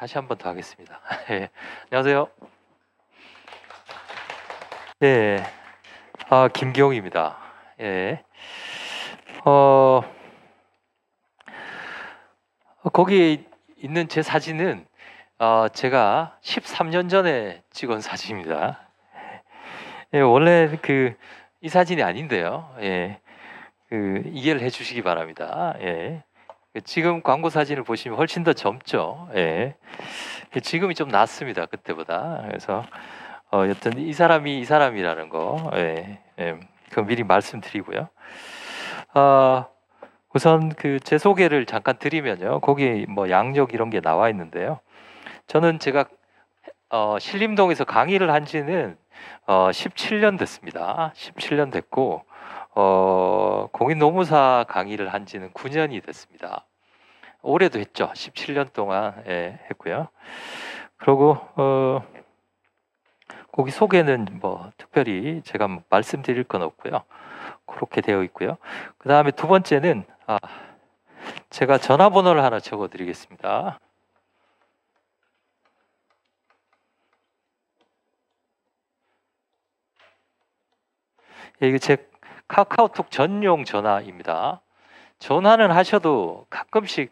다시 한번 더 하겠습니다. 예. 안녕하세요. 예. 아, 김경입니다. 예. 어, 거기에 있는 제 사진은 어, 제가 13년 전에 찍은 사진입니다. 예, 원래 그 이 사진이 아닌데요. 예. 그 이해를 해 주시기 바랍니다. 예. 지금 광고 사진을 보시면 훨씬 더 젊죠. 예. 지금이 좀 낫습니다. 그때보다. 그래서 어, 여튼 이 사람이 이 사람이라는 거. 예. 예. 그 미리 말씀드리고요. 어, 우선 그 제 소개를 잠깐 드리면요. 거기 뭐 양력 이런 게 나와 있는데요. 저는 제가 어, 신림동에서 강의를 한 지는 어, 17년 됐습니다. 17년 됐고 어, 공인노무사 강의를 한 지는 9년이 됐습니다. 올해도 했죠. 17년 동안 예, 했고요. 그리고 어, 거기 소개는 뭐 특별히 제가 뭐 말씀드릴 건 없고요. 그렇게 되어 있고요. 그 다음에 두 번째는 아, 제가 전화번호를 하나 적어드리겠습니다. 예, 이거 제 카카오톡 전용 전화입니다. 전화는 하셔도 가끔씩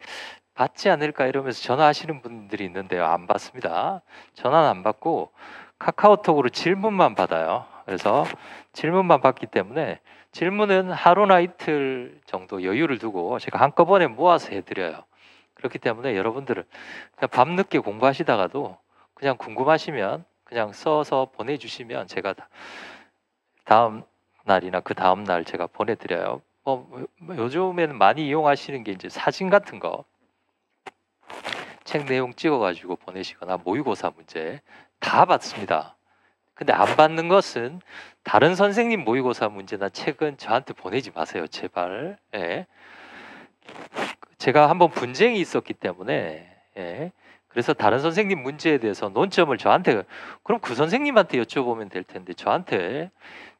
받지 않을까 이러면서 전화하시는 분들이 있는데요. 안 받습니다. 전화는 안 받고 카카오톡으로 질문만 받아요. 그래서 질문만 받기 때문에 질문은 하루나 이틀 정도 여유를 두고 제가 한꺼번에 모아서 해드려요. 그렇기 때문에 여러분들은 그냥 밤늦게 공부하시다가도 그냥 궁금하시면 그냥 써서 보내주시면 제가 다음 날이나 그 다음 날 제가 보내드려요. 뭐, 뭐 요즘에는 많이 이용하시는 게 이제 사진 같은 거. 책 내용 찍어가지고 보내시거나 모의고사 문제 다 받습니다. 근데 안 받는 것은 다른 선생님 모의고사 문제나 책은 저한테 보내지 마세요. 제발. 예. 제가 한번 분쟁이 있었기 때문에 예. 그래서 다른 선생님 문제에 대해서 논점을 저한테 그럼 그 선생님한테 여쭤보면 될 텐데 저한테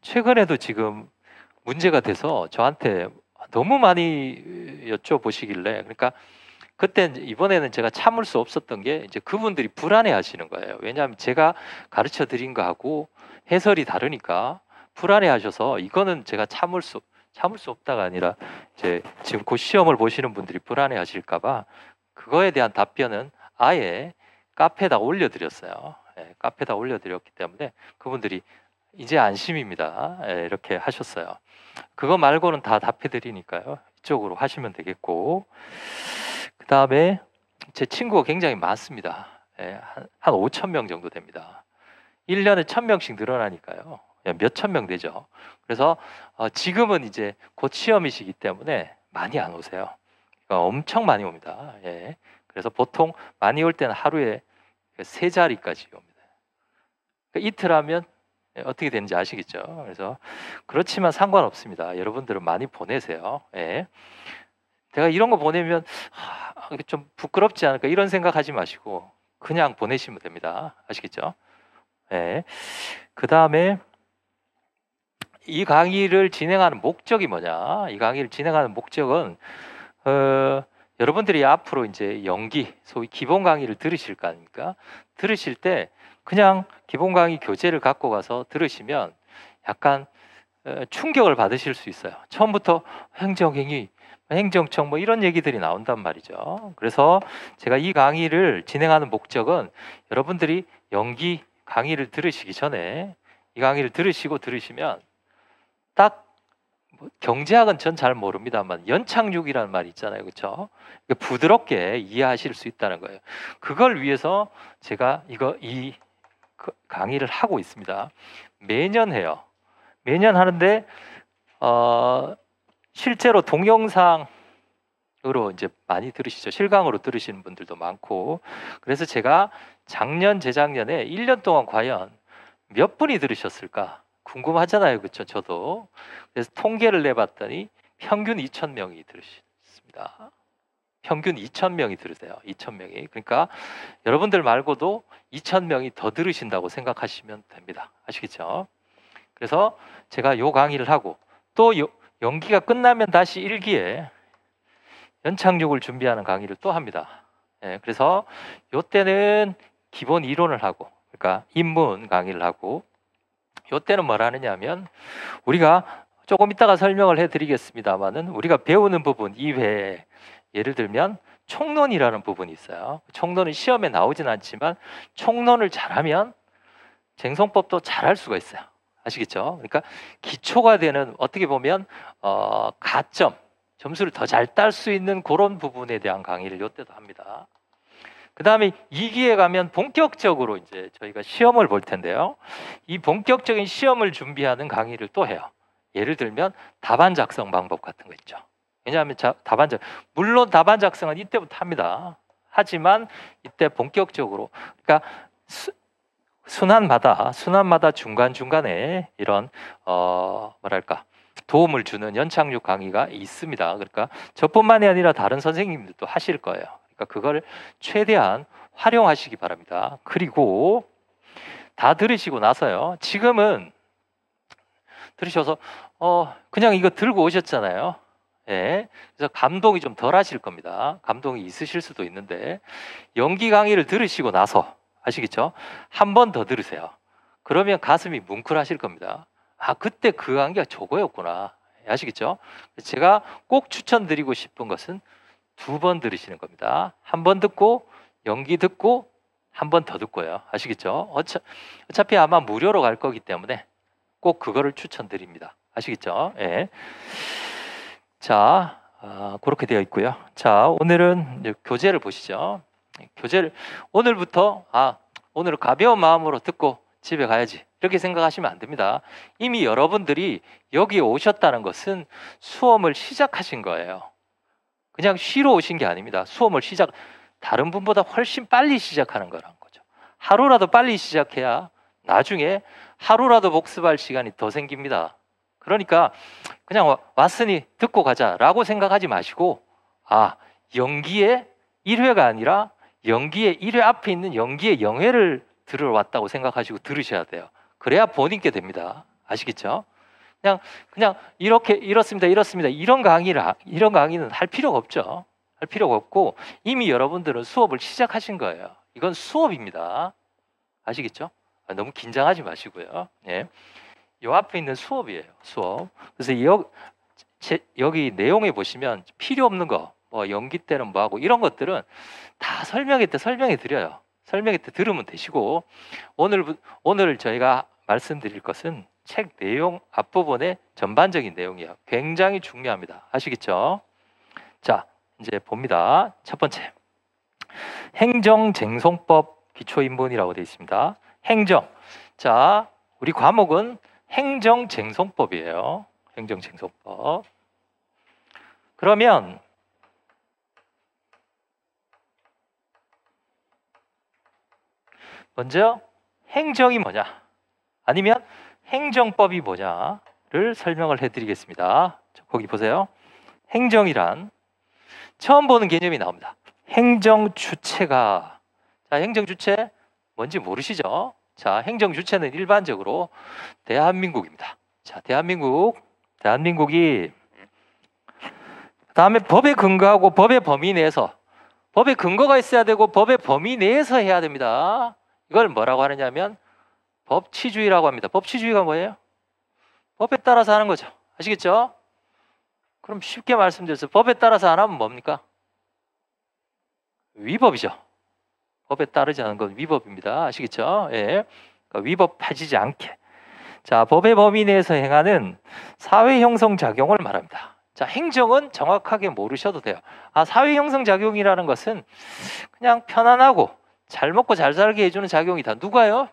최근에도 지금 문제가 돼서 저한테 너무 많이 여쭤보시길래 그러니까 그때 이번에는 제가 참을 수 없었던 게 이제 그분들이 불안해 하시는 거예요. 왜냐하면 제가 가르쳐 드린 거하고 해설이 다르니까 불안해 하셔서 이거는 제가 참을 수 참을 수 없다가 아니라 이제 지금 곧 시험을 보시는 분들이 불안해 하실까 봐 그거에 대한 답변은 아예 카페에다 올려 드렸어요. 예, 카페에다 올려 드렸기 때문에 그분들이 이제 안심입니다. 예, 이렇게 하셨어요. 그거 말고는 다 답해드리니까요. 이쪽으로 하시면 되겠고. 그 다음에 제 친구가 굉장히 많습니다. 예, 한, 5천 명 정도 됩니다. 1년에 천 명씩 늘어나니까요. 예, 몇천 명 되죠. 그래서 어, 지금은 이제 곧 시험이시기 때문에 많이 안 오세요. 엄청 많이 옵니다. 예. 그래서 보통 많이 올 때는 하루에 세 자리까지 옵니다. 그러니까 이틀 하면 예, 어떻게 되는지 아시겠죠? 그래서 그렇지만 상관없습니다. 여러분들은 많이 보내세요. 예. 제가 이런 거 보내면 하, 좀 부끄럽지 않을까 이런 생각하지 마시고 그냥 보내시면 됩니다. 아시겠죠? 예. 그 다음에 이 강의를 진행하는 목적이 뭐냐? 이 강의를 진행하는 목적은 어, 여러분들이 앞으로 이제 연기, 소위 기본 강의를 들으실 거 아닙니까? 들으실 때 그냥 기본 강의 교재를 갖고 가서 들으시면 약간 어, 충격을 받으실 수 있어요. 처음부터 행정행위, 뭐 행정청 뭐 이런 얘기들이 나온단 말이죠. 그래서 제가 이 강의를 진행하는 목적은 여러분들이 연기 강의를 들으시기 전에 이 강의를 들으시고 들으시면 딱 뭐 경제학은 전 잘 모릅니다만 연착륙이라는 말이 있잖아요, 그렇죠? 부드럽게 이해하실 수 있다는 거예요. 그걸 위해서 제가 이거 이그 강의를 하고 있습니다. 매년 해요. 매년 하는데 어, 실제로 동영상으로 이제 많이 들으시죠. 실강으로 들으시는 분들도 많고. 그래서 제가 작년 재작년에 1년 동안 과연 몇 분이 들으셨을까 궁금하잖아요. 그렇죠? 저도. 그래서 통계를 내 봤더니 평균 2천 명이 들으셨습니다. 평균 2 0 0 0 명이 들으세요. 2 0 0 0 명이. 그러니까 여러분들 말고도 2 0 0 0 명이 더 들으신다고 생각하시면 됩니다. 아시겠죠? 그래서 제가 요 강의를 하고 또 요, 연기가 끝나면 다시 일기에 연착륙을 준비하는 강의를 또 합니다. 예, 그래서 요때는 기본 이론을 하고 그러니까 입문 강의를 하고 요때는 뭘 하느냐면 하 우리가 조금 이따가 설명을 해드리겠습니다만은 우리가 배우는 부분 이외에 예를 들면 총론이라는 부분이 있어요. 총론은 시험에 나오진 않지만 총론을 잘하면 쟁성법도 잘할 수가 있어요. 아시겠죠? 그러니까 기초가 되는 어떻게 보면 어, 가점 점수를 더 잘 딸 수 있는 그런 부분에 대한 강의를 요때도 합니다. 그 다음에 2기에 가면 본격적으로 이제 저희가 시험을 볼 텐데요. 이 본격적인 시험을 준비하는 강의를 또 해요. 예를 들면 답안 작성 방법 같은 거 있죠. 왜냐하면 자, 답안 작 물론 답안 작성은 이때부터 합니다. 하지만 이때 본격적으로 그러니까 수, 순환마다 순환마다 중간 중간에 이런 어 뭐랄까 도움을 주는 연착륙 강의가 있습니다. 그러니까 저뿐만이 아니라 다른 선생님들도 하실 거예요. 그러니까 그걸 최대한 활용하시기 바랍니다. 그리고 다 들으시고 나서요. 지금은 들으셔서 어 그냥 이거 들고 오셨잖아요. 예. 그래서 감동이 좀 덜하실 겁니다. 감동이 있으실 수도 있는데 연기 강의를 들으시고 나서 아시겠죠? 한 번 더 들으세요. 그러면 가슴이 뭉클하실 겁니다. 아 그때 그 관계가 저거였구나. 예, 아시겠죠? 제가 꼭 추천드리고 싶은 것은 두 번 들으시는 겁니다. 한 번 듣고 연기 듣고 한 번 더 듣고요. 아시겠죠? 어차, 어차피 아마 무료로 갈 거기 때문에 꼭 그거를 추천드립니다. 아시겠죠? 예. 자, 아, 그렇게 되어 있고요. 자, 오늘은 교재를 보시죠. 교재를 오늘부터 아 오늘 가벼운 마음으로 듣고 집에 가야지 이렇게 생각하시면 안 됩니다. 이미 여러분들이 여기 오셨다는 것은 수험을 시작하신 거예요. 그냥 쉬러 오신 게 아닙니다. 수험을 시작 다른 분보다 훨씬 빨리 시작하는 거란 거죠. 하루라도 빨리 시작해야 나중에 하루라도 복습할 시간이 더 생깁니다. 그러니까 그냥 왔으니 듣고 가자라고 생각하지 마시고 아 연기의 1회가 아니라 연기의 1회 앞에 있는 연기의 영회를 들으러 왔다고 생각하시고 들으셔야 돼요. 그래야 본인께 됩니다. 아시겠죠? 그냥 그냥 이렇게 이렇습니다. 이렇습니다. 이런 강의를 이런 강의는 할 필요가 없죠. 할 필요가 없고 이미 여러분들은 수업을 시작하신 거예요. 이건 수업입니다. 아시겠죠? 너무 긴장하지 마시고요. 예. 요 앞에 있는 수업이에요. 수업. 그래서 여, 제, 여기 내용에 보시면 필요 없는 거, 뭐 연기 때는 뭐 하고 이런 것들은 다 설명회 때 설명해 드려요. 설명회 때 들으면 되시고 오늘 오늘 저희가 말씀드릴 것은 책 내용 앞부분의 전반적인 내용이에요. 굉장히 중요합니다. 아시겠죠? 자, 이제 봅니다. 첫 번째. 행정쟁송법 기초인문이라고 되어 있습니다. 행정. 자, 우리 과목은 행정쟁송법이에요. 행정쟁송법. 그러면 먼저 행정이 뭐냐 아니면 행정법이 뭐냐를 설명을 해드리겠습니다. 거기 보세요. 행정이란 처음 보는 개념이 나옵니다. 행정 주체가 자 행정 주체 뭔지 모르시죠? 자, 행정 주체는 일반적으로 대한민국입니다. 자, 대한민국, 대한민국이 다음에 법에 근거하고 법의 범위 내에서 법의 근거가 있어야 되고 법의 범위 내에서 해야 됩니다. 이걸 뭐라고 하느냐면 법치주의라고 합니다. 법치주의가 뭐예요? 법에 따라서 하는 거죠. 아시겠죠? 그럼 쉽게 말씀드려서 법에 따라서 안 하면 뭡니까? 위법이죠. 법에 따르지 않은 건 위법입니다. 아시겠죠? 예. 그러니까 위법하지 않게. 자, 법의 범위 내에서 행하는 사회 형성 작용을 말합니다. 자, 행정은 정확하게 모르셔도 돼요. 아, 사회 형성 작용이라는 것은 그냥 편안하고 잘 먹고 잘 살게 해주는 작용이다. 누가요?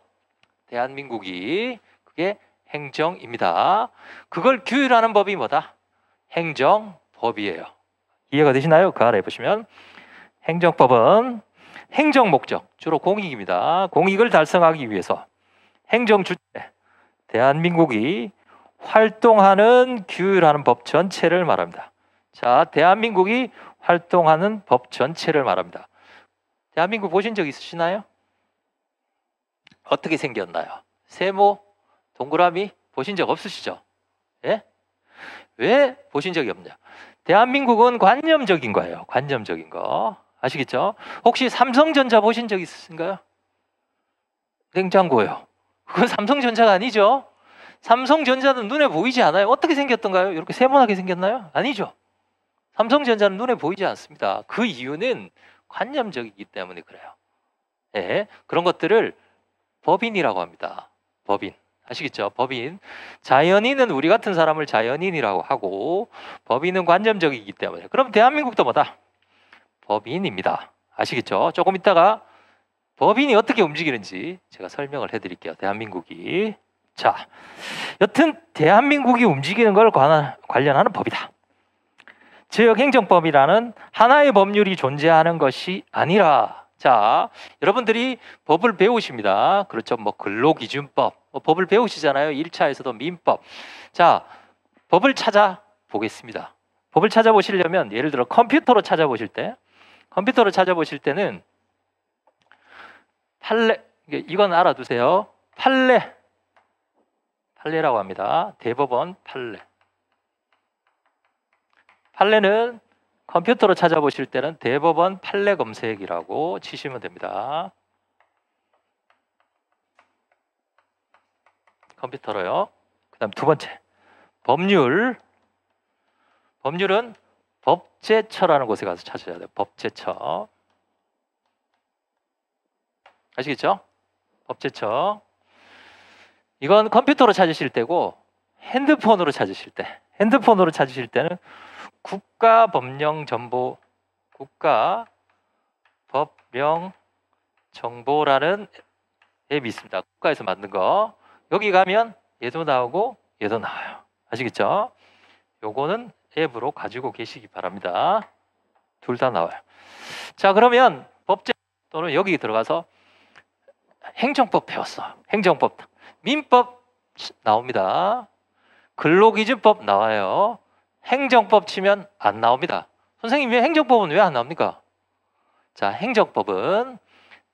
대한민국이 그게 행정입니다. 그걸 규율하는 법이 뭐다? 행정법이에요. 이해가 되시나요? 그 아래 보시면 행정법은 행정 목적, 주로 공익입니다. 공익을 달성하기 위해서 행정 주체, 대한민국이 활동하는 규율하는 법 전체를 말합니다. 자, 대한민국이 활동하는 법 전체를 말합니다. 대한민국 보신 적 있으시나요? 어떻게 생겼나요? 세모, 동그라미 보신 적 없으시죠? 예? 왜 보신 적이 없냐? 대한민국은 관념적인 거예요. 관념적인 거. 아시겠죠? 혹시 삼성전자 보신 적 있으신가요? 냉장고요. 그건 삼성전자가 아니죠. 삼성전자는 눈에 보이지 않아요. 어떻게 생겼던가요? 이렇게 세모나게 생겼나요? 아니죠. 삼성전자는 눈에 보이지 않습니다. 그 이유는 관념적이기 때문에 그래요. 예, 그런 것들을 법인이라고 합니다. 법인. 아시겠죠? 법인. 자연인은 우리 같은 사람을 자연인이라고 하고 법인은 관념적이기 때문에. 그럼 대한민국도 뭐다? 법인입니다. 아시겠죠? 조금 이따가 법인이 어떻게 움직이는지 제가 설명을 해드릴게요. 대한민국이 자 여튼 대한민국이 움직이는 걸 관한, 관련하는 법이다. 지역행정법이라는 하나의 법률이 존재하는 것이 아니라 자 여러분들이 법을 배우십니다. 그렇죠? 뭐 근로기준법 뭐 법을 배우시잖아요. 1차에서도 민법 자 법을 찾아 보겠습니다. 법을 찾아보시려면 예를 들어 컴퓨터로 찾아보실 때 컴퓨터를 찾아보실 때는 팔레 이건 알아두세요. 팔레 팔레라고 합니다. 대법원 팔레 팔레는 컴퓨터로 찾아보실 때는 대법원 판례 검색이라고 치시면 됩니다. 컴퓨터로요. 그다음 두 번째 법률. 법률은 법제처라는 곳에 가서 찾으셔야 돼요. 법제처. 아시겠죠? 법제처. 이건 컴퓨터로 찾으실 때고 핸드폰으로 찾으실 때. 핸드폰으로 찾으실 때는 국가법령정보 국가 법령 정보라는 앱이 있습니다. 국가에서 만든 거. 여기 가면 얘도 나오고 얘도 나와요. 아시겠죠? 요거는 앱으로 가지고 계시기 바랍니다. 둘 다 나와요. 자, 그러면 법제 또는 여기 들어가서 행정법 배웠어. 행정법. 민법 나옵니다. 근로기준법 나와요. 행정법 치면 안 나옵니다. 선생님 왜 행정법은 왜 안 나옵니까? 자, 행정법은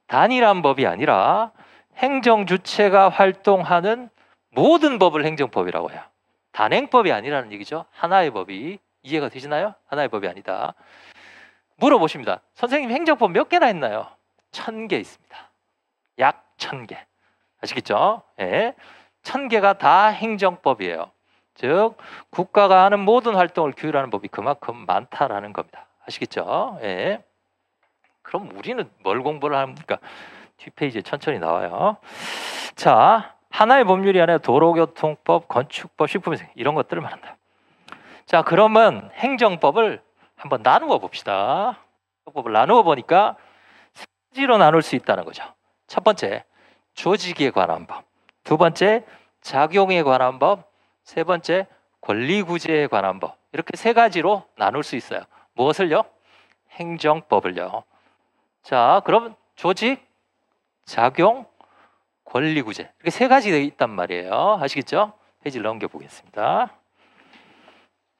단일한 법이 아니라 행정 주체가 활동하는 모든 법을 행정법이라고 해요. 단행법이 아니라는 얘기죠. 하나의 법이 이해가 되시나요? 하나의 법이 아니다. 물어보십니다. 선생님 행정법 몇 개나 했나요? 천 개 있습니다. 약 천 개. 아시겠죠? 예. 천 개가 다 행정법이에요. 즉 국가가 하는 모든 활동을 규율하는 법이 그만큼 많다라는 겁니다. 아시겠죠? 예. 그럼 우리는 뭘 공부를 합니까? 뒷페이지에 천천히 나와요. 자, 하나의 법률이 아니라 도로교통법, 건축법, 식품위생 이런 것들을 말한다. 자, 그러면 행정법을 한번 나누어 봅시다. 법을 나누어 보니까 세 가지로 나눌 수 있다는 거죠. 첫 번째, 조직에 관한 법. 두 번째, 작용에 관한 법. 세 번째, 권리구제에 관한 법. 이렇게 세 가지로 나눌 수 있어요. 무엇을요? 행정법을요. 자, 그럼 조직, 작용, 권리구제 이렇게 세 가지가 있단 말이에요. 아시겠죠? 페이지를 넘겨보겠습니다.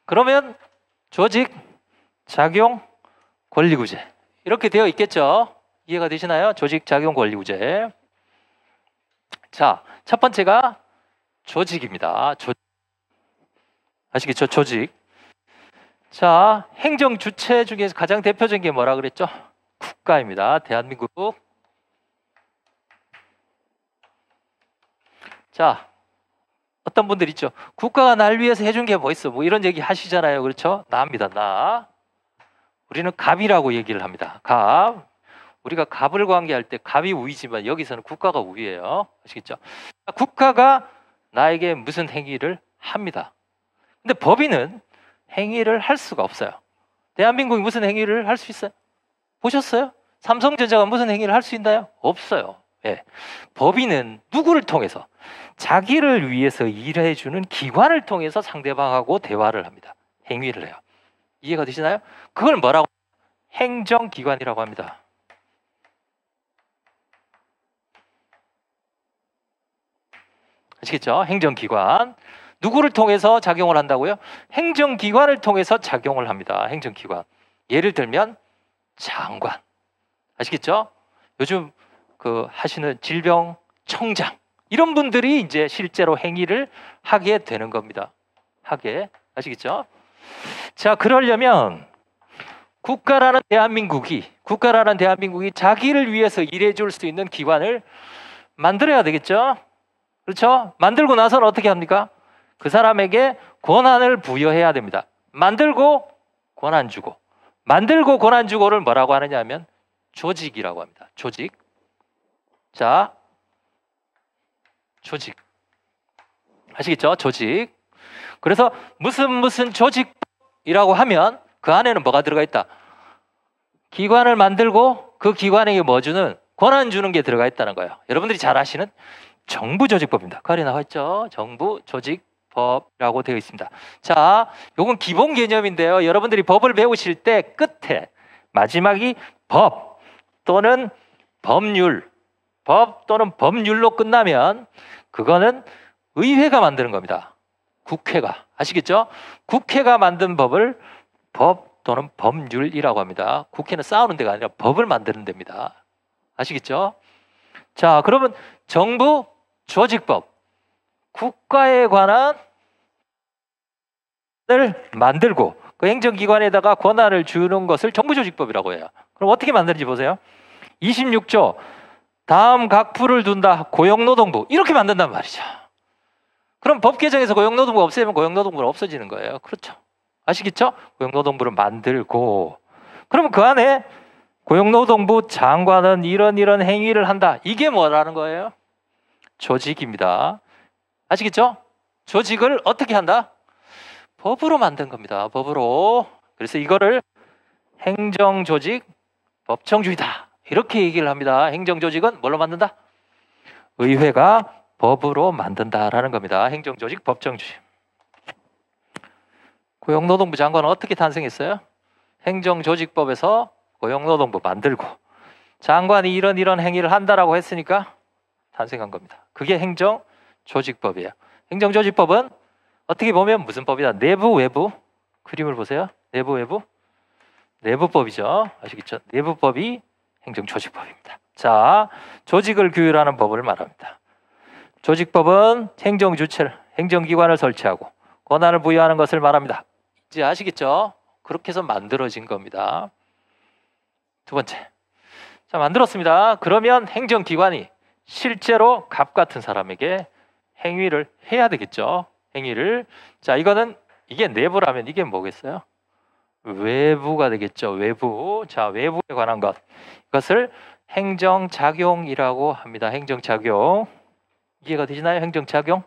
그러면 조직, 작용, 권리구제 이렇게 되어 있겠죠? 이해가 되시나요? 조직, 작용, 권리구제 자, 첫 번째가 조직입니다. 조... 아시겠죠? 조직. 자, 행정 주체 중에서 가장 대표적인 게 뭐라 그랬죠? 국가입니다. 대한민국 자, 어떤 분들 있죠. 국가가 날 위해서 해준 게 뭐 있어? 뭐 이런 얘기 하시잖아요. 그렇죠? 나입니다. 나. 우리는 갑이라고 얘기를 합니다. 갑. 우리가 갑을 관계할 때 갑이 우위지만 여기서는 국가가 우위예요. 아시겠죠? 국가가 나에게 무슨 행위를 합니다. 근데 법인은 행위를 할 수가 없어요. 대한민국이 무슨 행위를 할 수 있어요? 보셨어요? 삼성전자가 무슨 행위를 할 수 있나요? 없어요. 예. 법인은 누구를 통해서? 자기를 위해서 일해 주는 기관을 통해서 상대방하고 대화를 합니다. 행위를 해요. 이해가 되시나요? 그걸 뭐라고 행정기관이라고 합니다. 아시겠죠? 행정기관. 누구를 통해서 작용을 한다고요? 행정기관을 통해서 작용을 합니다. 행정기관. 예를 들면 장관. 아시겠죠? 요즘 그 하시는 질병 청장. 이런 분들이 이제 실제로 행위를 하게 되는 겁니다. 하게 아시겠죠? 자, 그러려면 국가라는 대한민국이 국가라는 대한민국이 자기를 위해서 일해 줄수 있는 기관을 만들어야 되겠죠? 그렇죠? 만들고 나서는 어떻게 합니까? 그 사람에게 권한을 부여해야 됩니다. 만들고 권한 주고 만들고 권한 주고를 뭐라고 하느냐 하면 조직이라고 합니다. 조직. 자, 조직. 아시겠죠? 조직. 그래서 무슨 무슨 조직이라고 하면 그 안에는 뭐가 들어가 있다? 기관을 만들고 그 기관에게 뭐 주는? 권한 주는 게 들어가 있다는 거예요. 여러분들이 잘 아시는 정부 조직법입니다. 그 안에 나와 있죠? 정부 조직 법이라고 되어 있습니다. 자, 요건 기본 개념인데요. 여러분들이 법을 배우실 때 끝에 마지막이 법 또는 법률 법 또는 법률로 끝나면 그거는 의회가 만드는 겁니다. 국회가. 아시겠죠? 국회가 만든 법을 법 또는 법률이라고 합니다. 국회는 싸우는 데가 아니라 법을 만드는 데입니다. 아시겠죠? 자, 그러면 정부 조직법, 국가에 관한 을 만들고 그 행정기관에다가 권한을 주는 것을 정부 조직법이라고 해요. 그럼 어떻게 만드는지 보세요. 26조 다음 각부를 둔다 고용노동부 이렇게 만든단 말이죠. 그럼 법 개정에서 고용노동부 없애면 고용노동부는 없어지는 거예요. 그렇죠? 아시겠죠? 고용노동부를 만들고 그러면 그 안에 고용노동부 장관은 이런 이런 행위를 한다. 이게 뭐라는 거예요? 조직입니다. 아시겠죠? 조직을 어떻게 한다? 법으로 만든 겁니다. 법으로. 그래서 이거를 행정조직 법정주의다. 이렇게 얘기를 합니다. 행정조직은 뭘로 만든다? 의회가 법으로 만든다라는 겁니다. 행정조직, 법정조직 고용노동부 장관은 어떻게 탄생했어요? 행정조직법에서 고용노동부 만들고 장관이 이런 이런 행위를 한다라고 했으니까 탄생한 겁니다. 그게 행정조직법이에요. 행정조직법은 어떻게 보면 무슨 법이다? 내부 외부 그림을 보세요. 내부 외부 내부법이죠. 아시겠죠? 내부법이 행정조직법입니다. 자, 조직을 규율하는 법을 말합니다. 조직법은 행정 주체를 행정기관을 설치하고 권한을 부여하는 것을 말합니다. 이제 아시겠죠? 그렇게 해서 만들어진 겁니다. 두 번째. 자, 만들었습니다. 그러면 행정기관이 실제로 갑 같은 사람에게 행위를 해야 되겠죠. 행위를. 자, 이거는 이게 내부라면 이게 뭐겠어요? 외부가 되겠죠. 외부. 자, 외부에 관한 것. 이것을 행정작용이라고 합니다. 행정작용. 이해가 되시나요? 행정작용?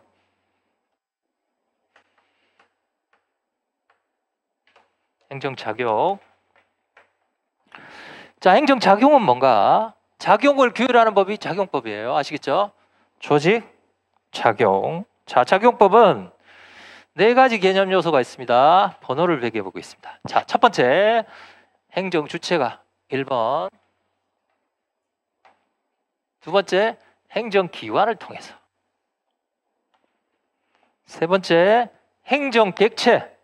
행정작용. 자, 행정작용은 뭔가? 작용을 규율하는 법이 작용법이에요. 아시겠죠? 조직, 작용. 자, 작용법은 네 가지 개념 요소가 있습니다. 번호를 매겨 보겠습니다 자, 첫 번째 행정 주체가 1번. 두 번째 행정 기관을 통해서. 세 번째 행정 객체.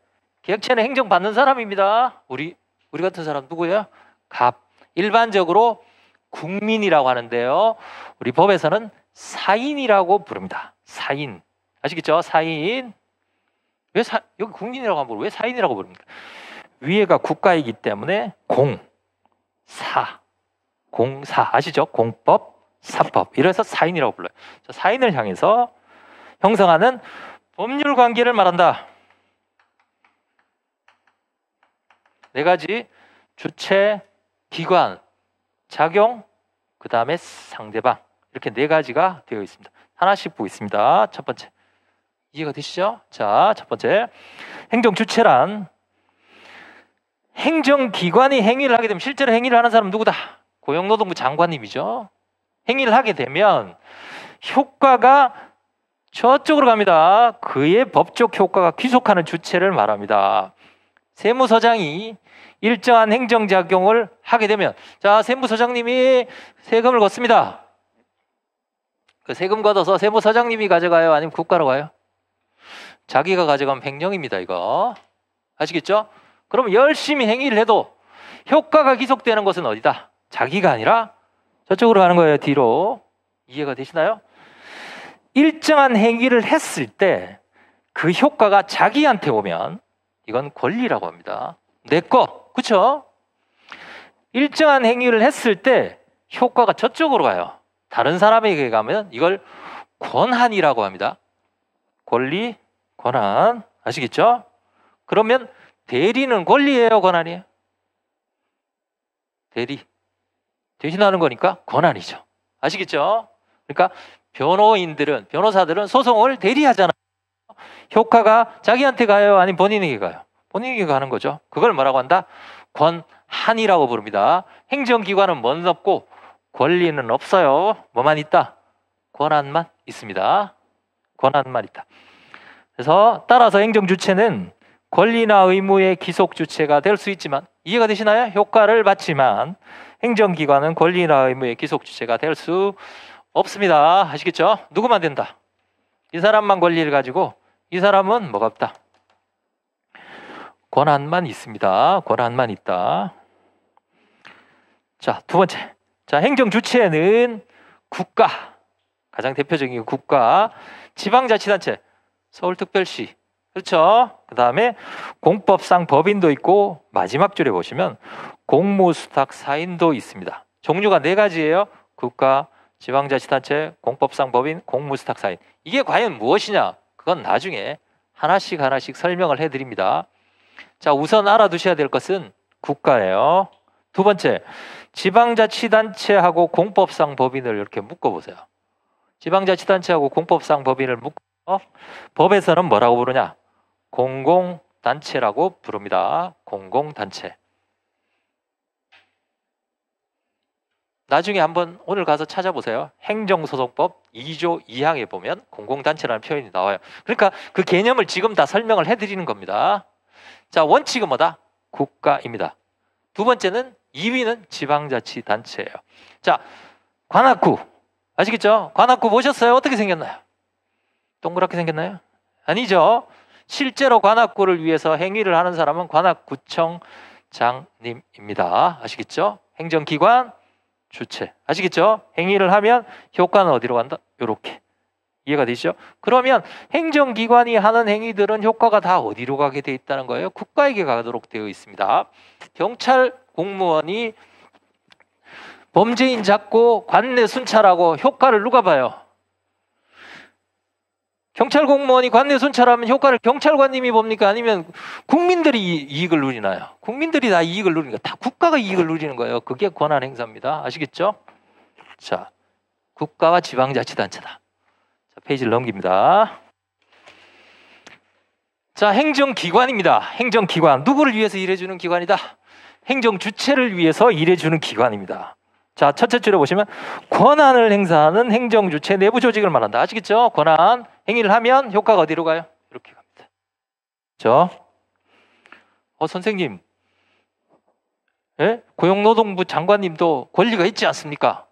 객체는 행정 받는 사람입니다. 우리 우리 같은 사람 누구예요? 갑. 일반적으로 국민이라고 하는데요. 우리 법에서는 사인이라고 부릅니다. 사인. 아시겠죠? 사인. 왜 사, 여기 국민이라고 하면 왜 사인이라고 부릅니까? 위에가 국가이기 때문에 공, 사, 공사 아시죠? 공법, 사법 이래서 사인이라고 불러요. 사인을 향해서 형성하는 법률 관계를 말한다. 네 가지 주체, 기관, 작용, 그 다음에 상대방 이렇게 네 가지가 되어 있습니다. 하나씩 보고 습니다첫 번째. 이해가 되시죠? 자, 첫 번째. 행정 주체란 행정기관이 행위를 하게 되면 실제로 행위를 하는 사람 누구다? 고용노동부 장관님이죠. 행위를 하게 되면 효과가 저쪽으로 갑니다. 그의 법적 효과가 귀속하는 주체를 말합니다. 세무서장이 일정한 행정작용을 하게 되면 자 세무서장님이 세금을 걷습니다. 그 세금 걷어서 세무서장님이 가져가요? 아니면 국가로 가요? 자기가 가져간 횡령입니다, 이거. 아시겠죠? 그럼 열심히 행위를 해도 효과가 기속되는 것은 어디다? 자기가 아니라 저쪽으로 가는 거예요, 뒤로. 이해가 되시나요? 일정한 행위를 했을 때 그 효과가 자기한테 오면 이건 권리라고 합니다. 내 거, 그쵸? 일정한 행위를 했을 때 효과가 저쪽으로 가요. 다른 사람에게 가면 이걸 권한이라고 합니다. 권리, 권한 아시겠죠? 그러면 대리는 권리예요, 권한이에요? 대리 대신하는 거니까 권한이죠. 아시겠죠? 그러니까 변호인들은 변호사들은 소송을 대리하잖아요. 효과가 자기한테 가요, 아니면 본인에게 가요? 본인에게 가는 거죠. 그걸 뭐라고 한다? 권한이라고 부릅니다. 행정기관은 먼없고 권리는 없어요. 뭐만 있다? 권한만 있습니다. 권한만 있다. 그래서 따라서 행정 주체는 권리나 의무의 기속 주체가 될 수 있지만 이해가 되시나요? 효과를 받지만 행정기관은 권리나 의무의 기속 주체가 될 수 없습니다. 아시겠죠? 누구만 된다. 이 사람만 권리를 가지고 이 사람은 뭐가 없다. 권한만 있습니다. 권한만 있다. 자, 두 번째. 자, 행정 주체는 국가. 가장 대표적인 국가, 지방자치단체. 서울특별시. 그렇죠? 그 다음에 공법상 법인도 있고 마지막 줄에 보시면 공무수탁 사인도 있습니다. 종류가 네 가지예요. 국가, 지방자치단체, 공법상 법인, 공무수탁 사인. 이게 과연 무엇이냐? 그건 나중에 하나씩 하나씩 설명을 해드립니다. 자, 우선 알아두셔야 될 것은 국가예요. 두 번째, 지방자치단체하고 공법상 법인을 이렇게 묶어보세요. 지방자치단체하고 공법상 법인을 묶어 어? 법에서는 뭐라고 부르냐? 공공단체라고 부릅니다. 공공단체. 나중에 한번 오늘 가서 찾아보세요. 행정소송법 2조 2항에 보면 공공단체라는 표현이 나와요. 그러니까 그 개념을 지금 다 설명을 해드리는 겁니다. 자, 원칙은 뭐다? 국가입니다. 두 번째는 2위는 지방자치단체예요. 자, 관악구. 아시겠죠? 관악구 보셨어요? 어떻게 생겼나요? 동그랗게 생겼나요? 아니죠. 실제로 관악구를 위해서 행위를 하는 사람은 관악구청장님입니다. 아시겠죠? 행정기관 주체. 아시겠죠? 행위를 하면 효과는 어디로 간다? 이렇게 이해가 되시죠? 그러면 행정기관이 하는 행위들은 효과가 다 어디로 가게 돼 있다는 거예요? 국가에게 가도록 되어 있습니다. 경찰 공무원이 범죄인 잡고 관내 순찰하고 효과를 누가 봐요? 경찰 공무원이 관내 순찰하면 효과를 경찰관님이 봅니까? 아니면 국민들이 이익을 누리나요? 국민들이 다 이익을 누리니까다 국가가 이익을 누리는 거예요. 그게 권한 행사입니다. 아시겠죠? 자, 국가와 지방자치단체다. 자, 페이지를 넘깁니다. 자, 행정기관입니다. 행정기관. 누구를 위해서 일해주는 기관이다? 행정 주체를 위해서 일해주는 기관입니다. 자, 첫째 줄에 보시면 권한을 행사하는 행정 주체 내부 조직을 말한다. 아시겠죠? 권한 행위를 하면 효과가 어디로 가요? 이렇게 갑니다. 저 어, 선생님. 예? 고용노동부 장관님도 권리가 있지 않습니까?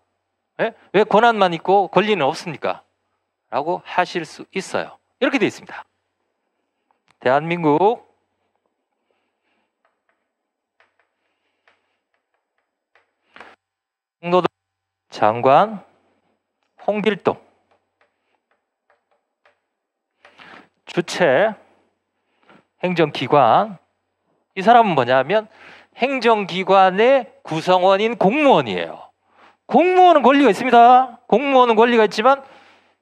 예? 왜 권한만 있고 권리는 없습니까? 라고 하실 수 있어요. 이렇게 되 있습니다. 대한민국 홍도도 장관 홍길동 주체 행정기관 이 사람은 뭐냐면 행정기관의 구성원인 공무원이에요. 공무원은 권리가 있습니다. 공무원은 권리가 있지만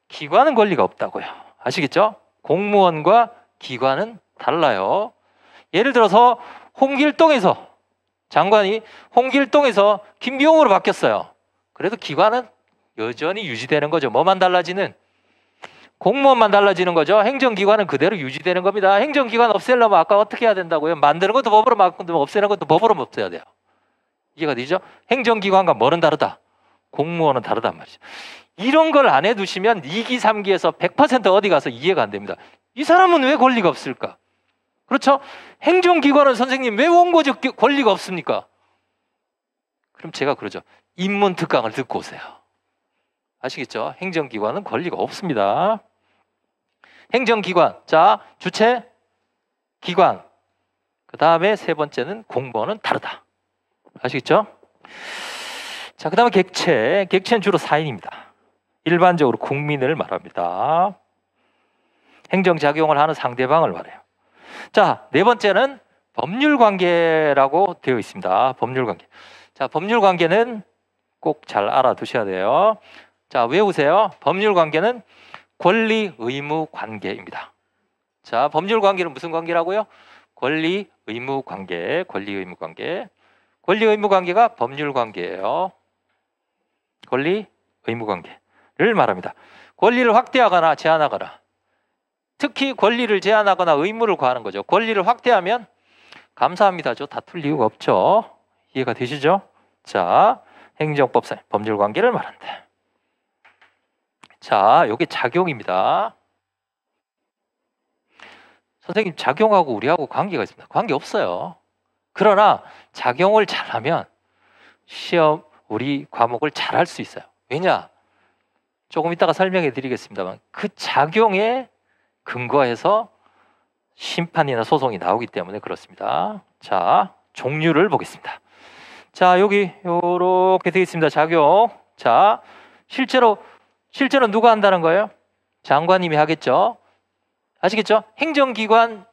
기관은 권리가 없다고요. 아시겠죠? 공무원과 기관은 달라요. 예를 들어서 홍길동에서 장관이 홍길동에서 김병으로 바뀌었어요. 그래도 기관은 여전히 유지되는 거죠. 뭐만 달라지는? 공무원만 달라지는 거죠. 행정기관은 그대로 유지되는 겁니다. 행정기관 없애려면 아까 어떻게 해야 된다고요? 만드는 것도 법으로 만들면 없애는 것도 법으로 없애야 돼요. 이해가 되죠? 행정기관과 뭐는 다르다? 공무원은 다르단 말이죠. 이런 걸 안 해두시면 2기, 3기에서 100% 어디 가서 이해가 안 됩니다. 이 사람은 왜 권리가 없을까? 그렇죠? 행정기관은 선생님 왜 원고적 권리가 없습니까? 그럼 제가 그러죠. 입문 특강을 듣고 오세요. 아시겠죠? 행정기관은 권리가 없습니다. 행정기관, 자 주체, 기관, 그 다음에 세 번째는 공무원 다르다. 아시겠죠? 자, 그 다음에 객체. 객체는 주로 사인입니다. 일반적으로 국민을 말합니다. 행정작용을 하는 상대방을 말해요. 자, 네 번째는 법률 관계라고 되어 있습니다. 법률 관계. 자, 법률 관계는 꼭 잘 알아두셔야 돼요. 자, 외우세요. 법률 관계는 권리 의무 관계입니다. 자, 법률 관계는 무슨 관계라고요? 권리 의무 관계, 권리 의무 관계. 권리 의무 관계가 법률 관계예요. 권리 의무 관계를 말합니다. 권리를 확대하거나 제한하거나 특히 권리를 제한하거나 의무를 구하는 거죠. 권리를 확대하면 감사합니다죠. 다툴 이유가 없죠. 이해가 되시죠? 자, 행정법상 법률 관계를 말한다. 자, 여기 작용입니다. 선생님, 작용하고 우리하고 관계가 있습니다. 관계 없어요. 그러나 작용을 잘하면 시험 우리 과목을 잘할 수 있어요. 왜냐? 조금 이따가 설명해 드리겠습니다만 그 작용에 근거해서 심판이나 소송이 나오기 때문에 그렇습니다. 자, 종류를 보겠습니다. 자, 여기 이렇게 되어 있습니다. 작용. 자, 실제로 실제로 누가 한다는 거예요? 장관님이 하겠죠. 아시겠죠? 행정기관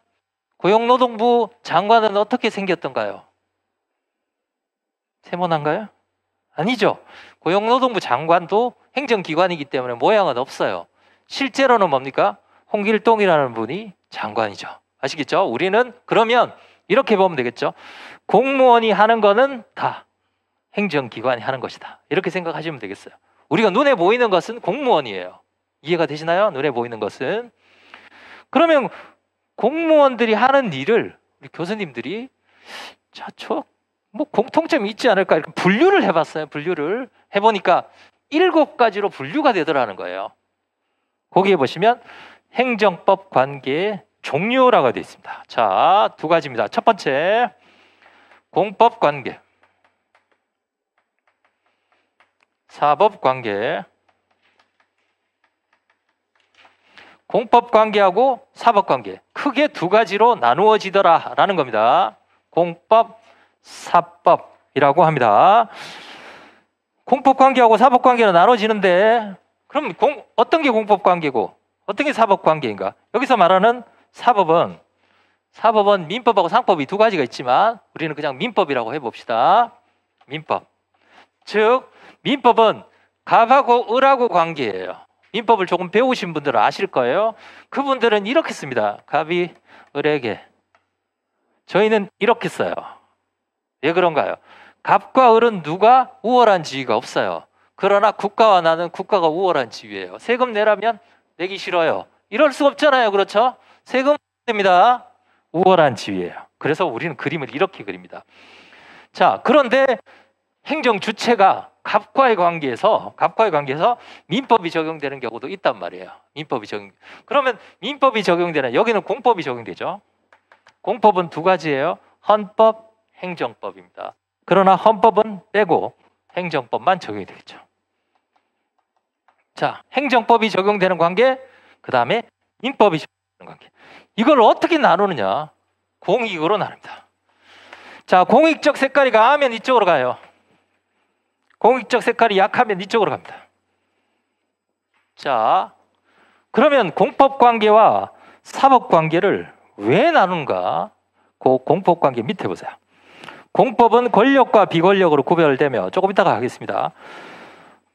고용노동부 장관은 어떻게 생겼던가요? 세모난가요? 아니죠. 고용노동부 장관도 행정기관이기 때문에 모양은 없어요. 실제로는 뭡니까? 홍길동이라는 분이 장관이죠. 아시겠죠? 우리는 그러면 이렇게 보면 되겠죠. 공무원이 하는 거는 다 행정기관이 하는 것이다. 이렇게 생각하시면 되겠어요. 우리가 눈에 보이는 것은 공무원이에요. 이해가 되시나요? 눈에 보이는 것은. 그러면 공무원들이 하는 일을 우리 교수님들이 자, 저, 뭐 공통점이 있지 않을까 이렇게 분류를 해봤어요. 분류를 해보니까 일곱 가지로 분류가 되더라는 거예요. 거기에 보시면 행정법 관계의 종류라고 되어 있습니다. 자, 두 가지입니다. 첫 번째, 공법 관계, 사법 관계, 공법 관계하고 사법 관계 크게 두 가지로 나누어지더라라는 겁니다. 공법, 사법이라고 합니다. 공법 관계하고 사법 관계로 나눠지는데 그럼 공, 어떤 게 공법 관계고 어떻게 사법 관계인가? 여기서 말하는 사법은 사법은 민법하고 상법이 두 가지가 있지만 우리는 그냥 민법이라고 해봅시다. 민법. 즉 민법은 갑하고 을하고 관계예요. 민법을 조금 배우신 분들은 아실 거예요. 그분들은 이렇게 씁니다. 갑이 을에게 저희는 이렇게 써요. 왜 그런가요? 갑과 을은 누가 우월한 지위가 없어요. 그러나 국가와 나는 국가가 우월한 지위예요. 세금 내라면 내기 싫어요. 이럴 수가 없잖아요. 그렇죠? 세금 됩니다. 우월한 지위예요. 그래서 우리는 그림을 이렇게 그립니다. 자, 그런데 행정 주체가 갑과의 관계에서 갑과의 관계에서 민법이 적용되는 경우도 있단 말이에요. 민법이 적용. 그러면 민법이 적용되는 여기는 공법이 적용되죠. 공법은 두 가지예요. 헌법, 행정법입니다. 그러나 헌법은 빼고 행정법만 적용이 되겠죠. 자, 행정법이 적용되는 관계, 그 다음에 민법이 적용되는 관계. 이걸 어떻게 나누느냐? 공익으로 나눕니다. 자, 공익적 색깔이 강하면 이쪽으로 가요. 공익적 색깔이 약하면 이쪽으로 갑니다. 자, 그러면 공법 관계와 사법 관계를 왜나누가그 공법 관계 밑에 보세요. 공법은 권력과 비권력으로 구별되며 조금 이따가 하겠습니다.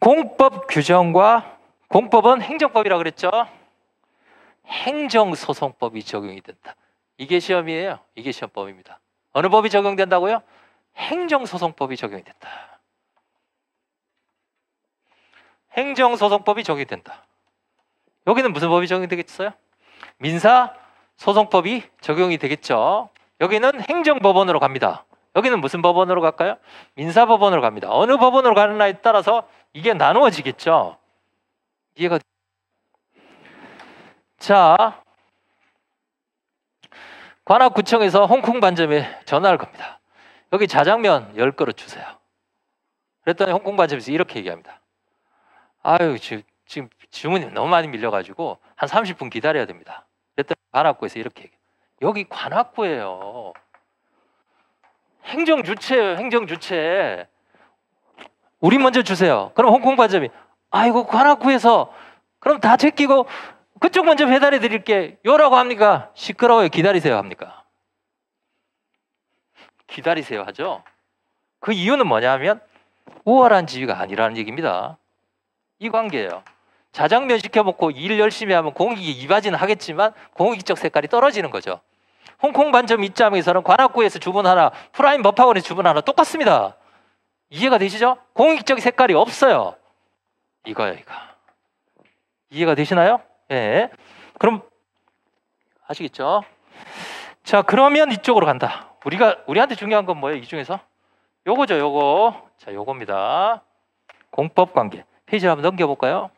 공법 규정과 공법은 행정법이라 고 그랬죠. 행정소송법이 적용이 된다. 이게 시험이에요. 이게 시험법입니다. 어느 법이 적용된다고요? 행정소송법이 적용이 된다. 행정소송법이 적용된다. 이 여기는 무슨 법이 적용되겠어요? 민사소송법이 적용이 되겠죠. 여기는 행정법원으로 갑니다. 여기는 무슨 법원으로 갈까요? 민사법원으로 갑니다. 어느 법원으로 가느냐에 따라서 이게 나누어지겠죠. 이해가 자 관악구청에서 홍콩 반점에 전화를 겁니다. 여기 자장면 열0그릇 주세요. 그랬더니 홍콩 반점에서 이렇게 얘기합니다. 아유 지금, 지금 주문이 너무 많이 밀려가지고 한 30분 기다려야 됩니다. 그랬더니 관악구에서 이렇게 얘기해요. 여기 관악구예요. 행정 주체예요. 행정 주체. 우리 먼저 주세요. 그럼 홍콩 반점이 아이고 관악구에서 그럼 다 제끼고 그쪽 먼저 배달해 드릴게. 요라고 합니까? 시끄러워요. 기다리세요 합니까? 기다리세요 하죠. 그 이유는 뭐냐면 우월한 지위가 아니라는 얘기입니다. 이 관계예요. 자장면 시켜 먹고 일 열심히 하면 공익이 이바지는 하겠지만 공익적 색깔이 떨어지는 거죠. 홍콩 반점 입자에서는 관악구에서 주문 하나, 프라임 법학원에서 주문 하나 똑같습니다. 이해가 되시죠? 공익적 색깔이 없어요. 이거요, 이거. 이해가 되시나요? 예. 그럼 아시겠죠? 자, 그러면 이쪽으로 간다. 우리가 우리한테 중요한 건 뭐예요? 이 중에서 요거죠, 요거. 자, 요겁니다. 공법 관계. 페이지 한번 넘겨 볼까요?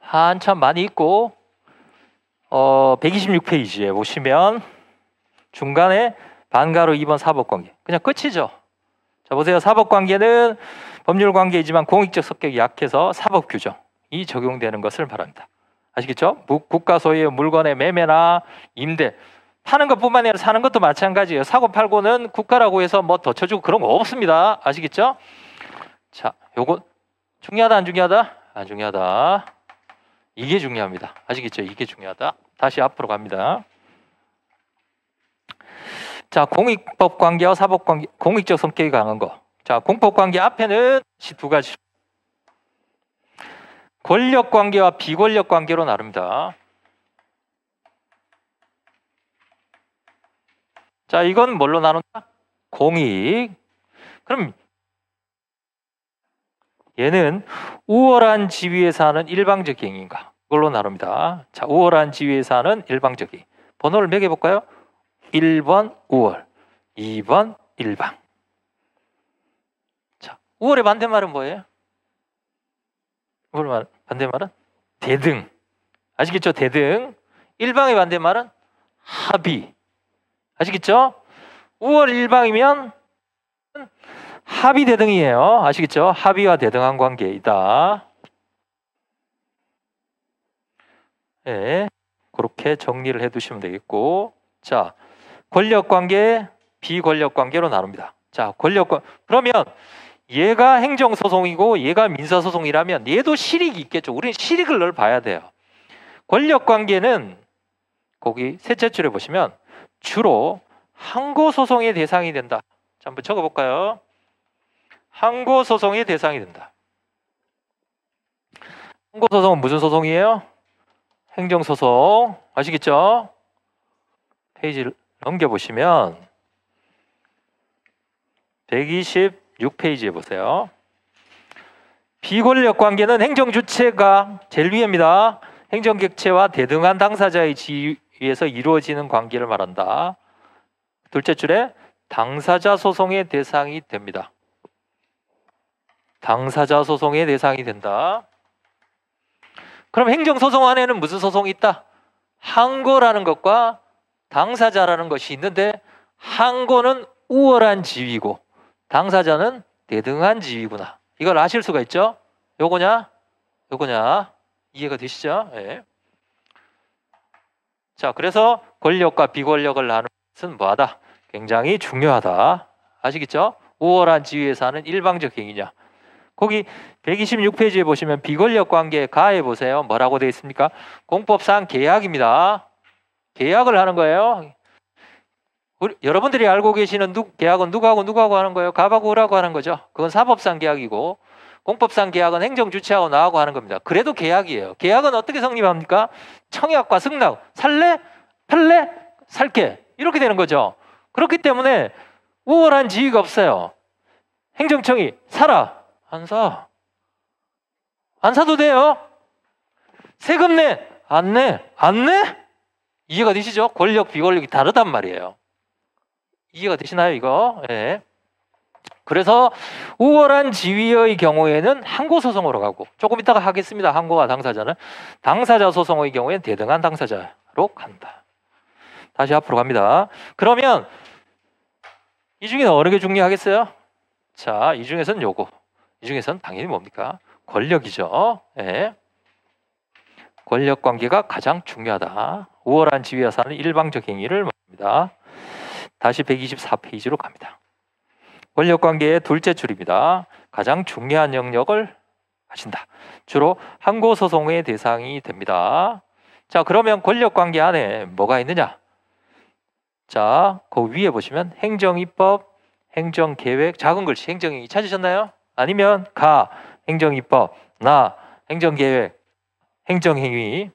한참 많이 있고 어, 126페이지에 보시면 중간에 반가로 2번 사법관계. 그냥 끝이죠. 자, 보세요. 사법관계는 법률관계이지만 공익적 성격이 약해서 사법규정이 적용되는 것을 말합니다. 아시겠죠? 국가 소유의 물건의 매매나 임대, 파는 것뿐만 아니라 사는 것도 마찬가지예요. 사고 팔고는 국가라고 해서 뭐 더 쳐주고 그런 거 없습니다. 아시겠죠? 자, 요거 중요하다 안 중요하다? 안 중요하다. 이게 중요합니다. 아시겠죠? 이게 중요하다. 다시 앞으로 갑니다. 자, 공익법 관계와 사법 관계, 공익적 성격이 강한 거. 자, 공법 관계 앞에는 두 가지. 권력 관계와 비권력 관계로 나눕니다. 자, 이건 뭘로 나눈다? 공익. 그럼 얘는 우월한 지위에서 하는 일방적 행위인가? 그걸로 나눕니다. 자, 우월한 지위에서 하는 일방적 행 번호를 매겨 볼까요? 1번 우월, 2번 일방. 자, 우월의 반대말은 뭐예요? 우월 반대말은 대등. 아시겠죠? 대등. 일방의 반대말은 합의. 아시겠죠? 우월 일방이면 합의 대등이에요. 아시겠죠? 합의와 대등한 관계이다. 예. 네, 그렇게 정리를 해 두시면 되겠고. 자, 권력 관계, 비권력 관계로 나눕니다. 자, 권력 관 그러면 얘가 행정 소송이고 얘가 민사 소송이라면 얘도 실익이 있겠죠. 우리는 실익을 늘 봐야 돼요. 권력 관계는 거기 셋째 줄에 보시면 주로 항고 소송의 대상이 된다. 자, 한번 적어 볼까요? 항고 소송의 대상이 된다. 항고 소송은 무슨 소송이에요? 행정 소송 아시겠죠? 페이지를 넘겨 보시면 126페이지에 보세요. 비권력 관계는 행정 주체가 제일 위입니다. 행정 객체와 대등한 당사자의 지위에서 이루어지는 관계를 말한다. 둘째 줄에 당사자 소송의 대상이 됩니다. 당사자 소송의 대상이 된다. 그럼 행정소송 안에는 무슨 소송이 있다? 항고라는 것과 당사자라는 것이 있는데 항고는 우월한 지위고 당사자는 대등한 지위구나. 이걸 아실 수가 있죠? 요거냐? 요거냐? 이해가 되시죠? 예. 자, 그래서 권력과 비권력을 나누는 것은 뭐하다? 굉장히 중요하다. 아시겠죠? 우월한 지위에서 하는 일방적 행위냐? 거기 126페이지에 보시면 비권력 관계 가해 보세요. 뭐라고 되어 있습니까? 공법상 계약입니다. 계약을 하는 거예요. 우리, 여러분들이 알고 계시는 누, 계약은 누구하고 누구하고 하는 거예요? 가하고 오라고 하는 거죠. 그건 사법상 계약이고 공법상 계약은 행정 주체하고 나하고 하는 겁니다. 그래도 계약이에요. 계약은 어떻게 성립합니까? 청약과 승낙, 살래, 팔래, 살게 이렇게 되는 거죠. 그렇기 때문에 우월한 지위가 없어요. 행정청이 살아 안 사. 안 사도 돼요. 세금 내. 안 내. 안 내? 이해가 되시죠? 권력, 비권력이 다르단 말이에요. 이해가 되시나요, 이거? 예. 그래서 우월한 지위의 경우에는 항고 소송으로 가고 조금 이따가 하겠습니다. 항고와 당사자는 당사자 소송의 경우에는 대등한 당사자로 간다. 다시 앞으로 갑니다. 그러면 이 중에 어느 게 중요하겠어요? 자, 이 중에서는 요거. 이 중에선 당연히 뭡니까? 권력이죠. 예. 권력 관계가 가장 중요하다. 우월한 지위와 사는 일방적 행위를 말합니다. 다시 124페이지로 갑니다. 권력 관계의 둘째 줄입니다. 가장 중요한 영역을 하신다. 주로 항고 소송의 대상이 됩니다. 자, 그러면 권력 관계 안에 뭐가 있느냐? 자, 그 위에 보시면 행정입법, 행정계획, 작은 글씨 행정이 찾으셨나요? 아니면 가 행정입법 나 행정계획 행정행위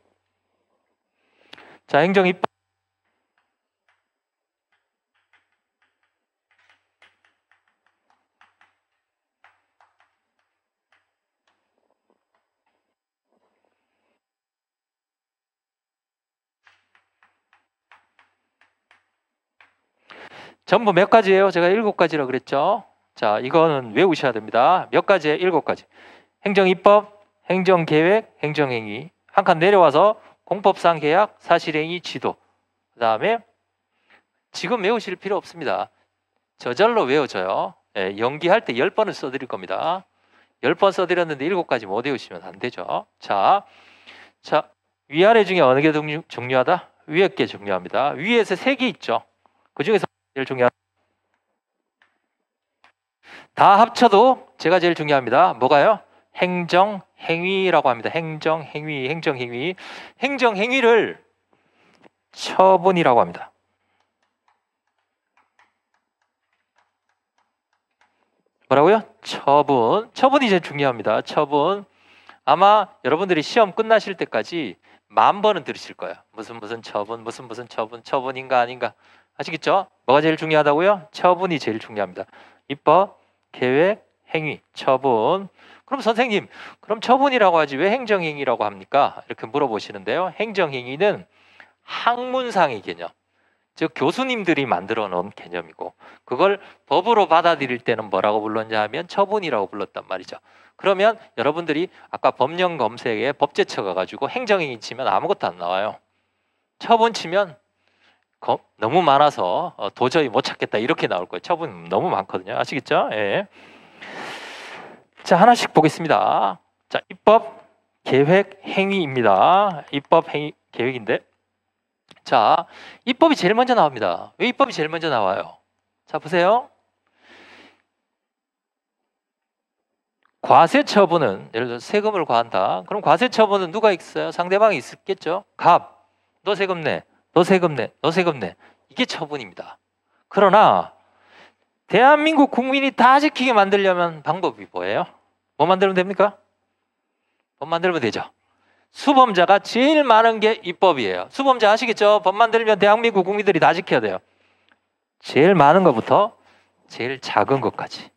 자 행정입법 전부 몇 가지예요? 제가 일곱 가지라 그랬죠. 자, 이거는 외우셔야 됩니다. 몇 가지에 일곱 가지. 행정입법, 행정계획, 행정행위. 한 칸 내려와서 공법상 계약, 사실행위, 지도. 그 다음에 지금 외우실 필요 없습니다. 저절로 외워져요. 예, 연기할 때 열번을 써드릴 겁니다. 열 번 써드렸는데 일곱 가지 못 외우시면 안 되죠. 자, 자 위아래 중에 어느 게 중요, 중요하다? 위에 게 중요합니다. 위에서 세 개 있죠. 그 중에서 제일 중요한 다 합쳐도 제가 제일 중요합니다. 뭐가요? 행정 행위라고 합니다. 행정 행위, 행정 행위. 행정 행위를 처분이라고 합니다. 뭐라고요? 처분. 처분이 제일 중요합니다. 처분. 아마 여러분들이 시험 끝나실 때까지 만 번은 들으실 거예요. 무슨 무슨 처분, 무슨 무슨 처분, 처분인가 아닌가. 아시겠죠? 뭐가 제일 중요하다고요? 처분이 제일 중요합니다. 입법, 계획, 행위, 처분. 그럼 선생님, 그럼 처분이라고 하지 왜 행정행위라고 합니까? 이렇게 물어보시는데요. 행정행위는 학문상의 개념. 즉 교수님들이 만들어 놓은 개념이고 그걸 법으로 받아들일 때는 뭐라고 불렀냐 하면 처분이라고 불렀단 말이죠. 그러면 여러분들이 아까 법령 검색에 법제 처가 가지고 행정행위 치면 아무것도 안 나와요. 처분 치면 거, 너무 많아서 어, 도저히 못 찾겠다 이렇게 나올 거예요. 처분 너무 많거든요. 아시겠죠? 예. 자 하나씩 보겠습니다. 자 입법 계획 행위입니다. 입법 행위 계획인데 자 입법이 제일 먼저 나옵니다. 왜 입법이 제일 먼저 나와요? 자 보세요. 과세 처분은 예를 들어 세금을 과한다. 그럼 과세 처분은 누가 있어요? 상대방이 있겠죠. 갑, 너 세금 내. 너 세금 내, 너 세금 내. 이게 처분입니다. 그러나 대한민국 국민이 다 지키게 만들려면 방법이 뭐예요? 뭐 만들면 됩니까? 법 만들면 되죠. 수범자가 제일 많은 게 입법이에요. 수범자 아시겠죠? 법 만들면 대한민국 국민들이 다 지켜야 돼요. 제일 많은 것부터 제일 작은 것까지.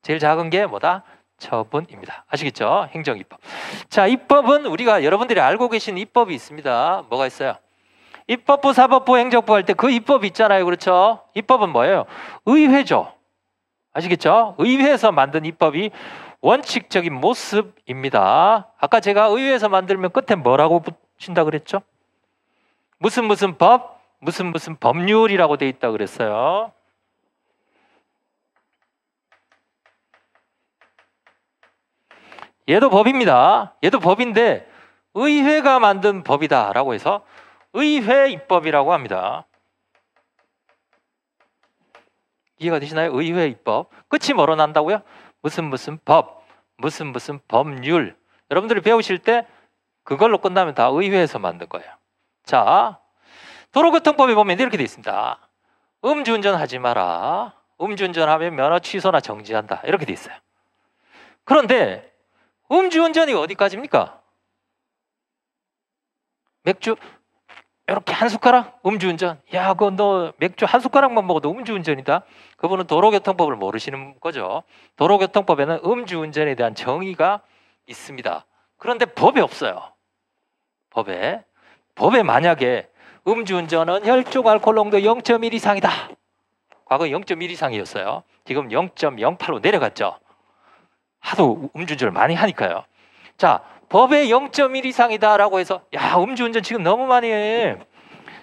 제일 작은 게 뭐다? 처분입니다. 아시겠죠? 행정입법. 자, 입법은 우리가 여러분들이 알고 계신 입법이 있습니다. 뭐가 있어요? 입법부, 사법부, 행정부 할 때 그 입법 있잖아요. 그렇죠? 입법은 뭐예요? 의회죠. 아시겠죠? 의회에서 만든 입법이 원칙적인 모습입니다. 아까 제가 의회에서 만들면 끝에 뭐라고 붙인다 그랬죠? 무슨 무슨 법, 무슨 무슨 법률이라고 돼 있다 그랬어요. 얘도 법입니다. 얘도 법인데 의회가 만든 법이다라고 해서 의회 입법이라고 합니다. 이해가 되시나요? 의회 입법. 끝이 뭐로 난다고요? 무슨 무슨 법, 무슨 무슨 법률. 여러분들이 배우실 때 그걸로 끝나면 다 의회에서 만든 거예요. 자, 도로교통법에 보면 이렇게 되 있습니다. 음주운전 하지 마라. 음주운전하면 면허 취소나 정지한다. 이렇게 되 있어요. 그런데 음주운전이 어디까지입니까? 맥주 이렇게 한 숟가락 음주운전. 야, 그거 너 맥주 한 숟가락만 먹어도 음주운전이다. 그분은 도로교통법을 모르시는 거죠. 도로교통법에는 음주운전에 대한 정의가 있습니다. 그런데 법에 없어요. 법에 법에 만약에 음주운전은 혈중 알코올 농도 0.1 이상이다. 과거 0.1 이상이었어요. 지금 0.08로 내려갔죠. 하도 음주운전을 많이 하니까요. 자, 법의0.1 이상이다라고 해서 야 음주운전 지금 너무 많이 해.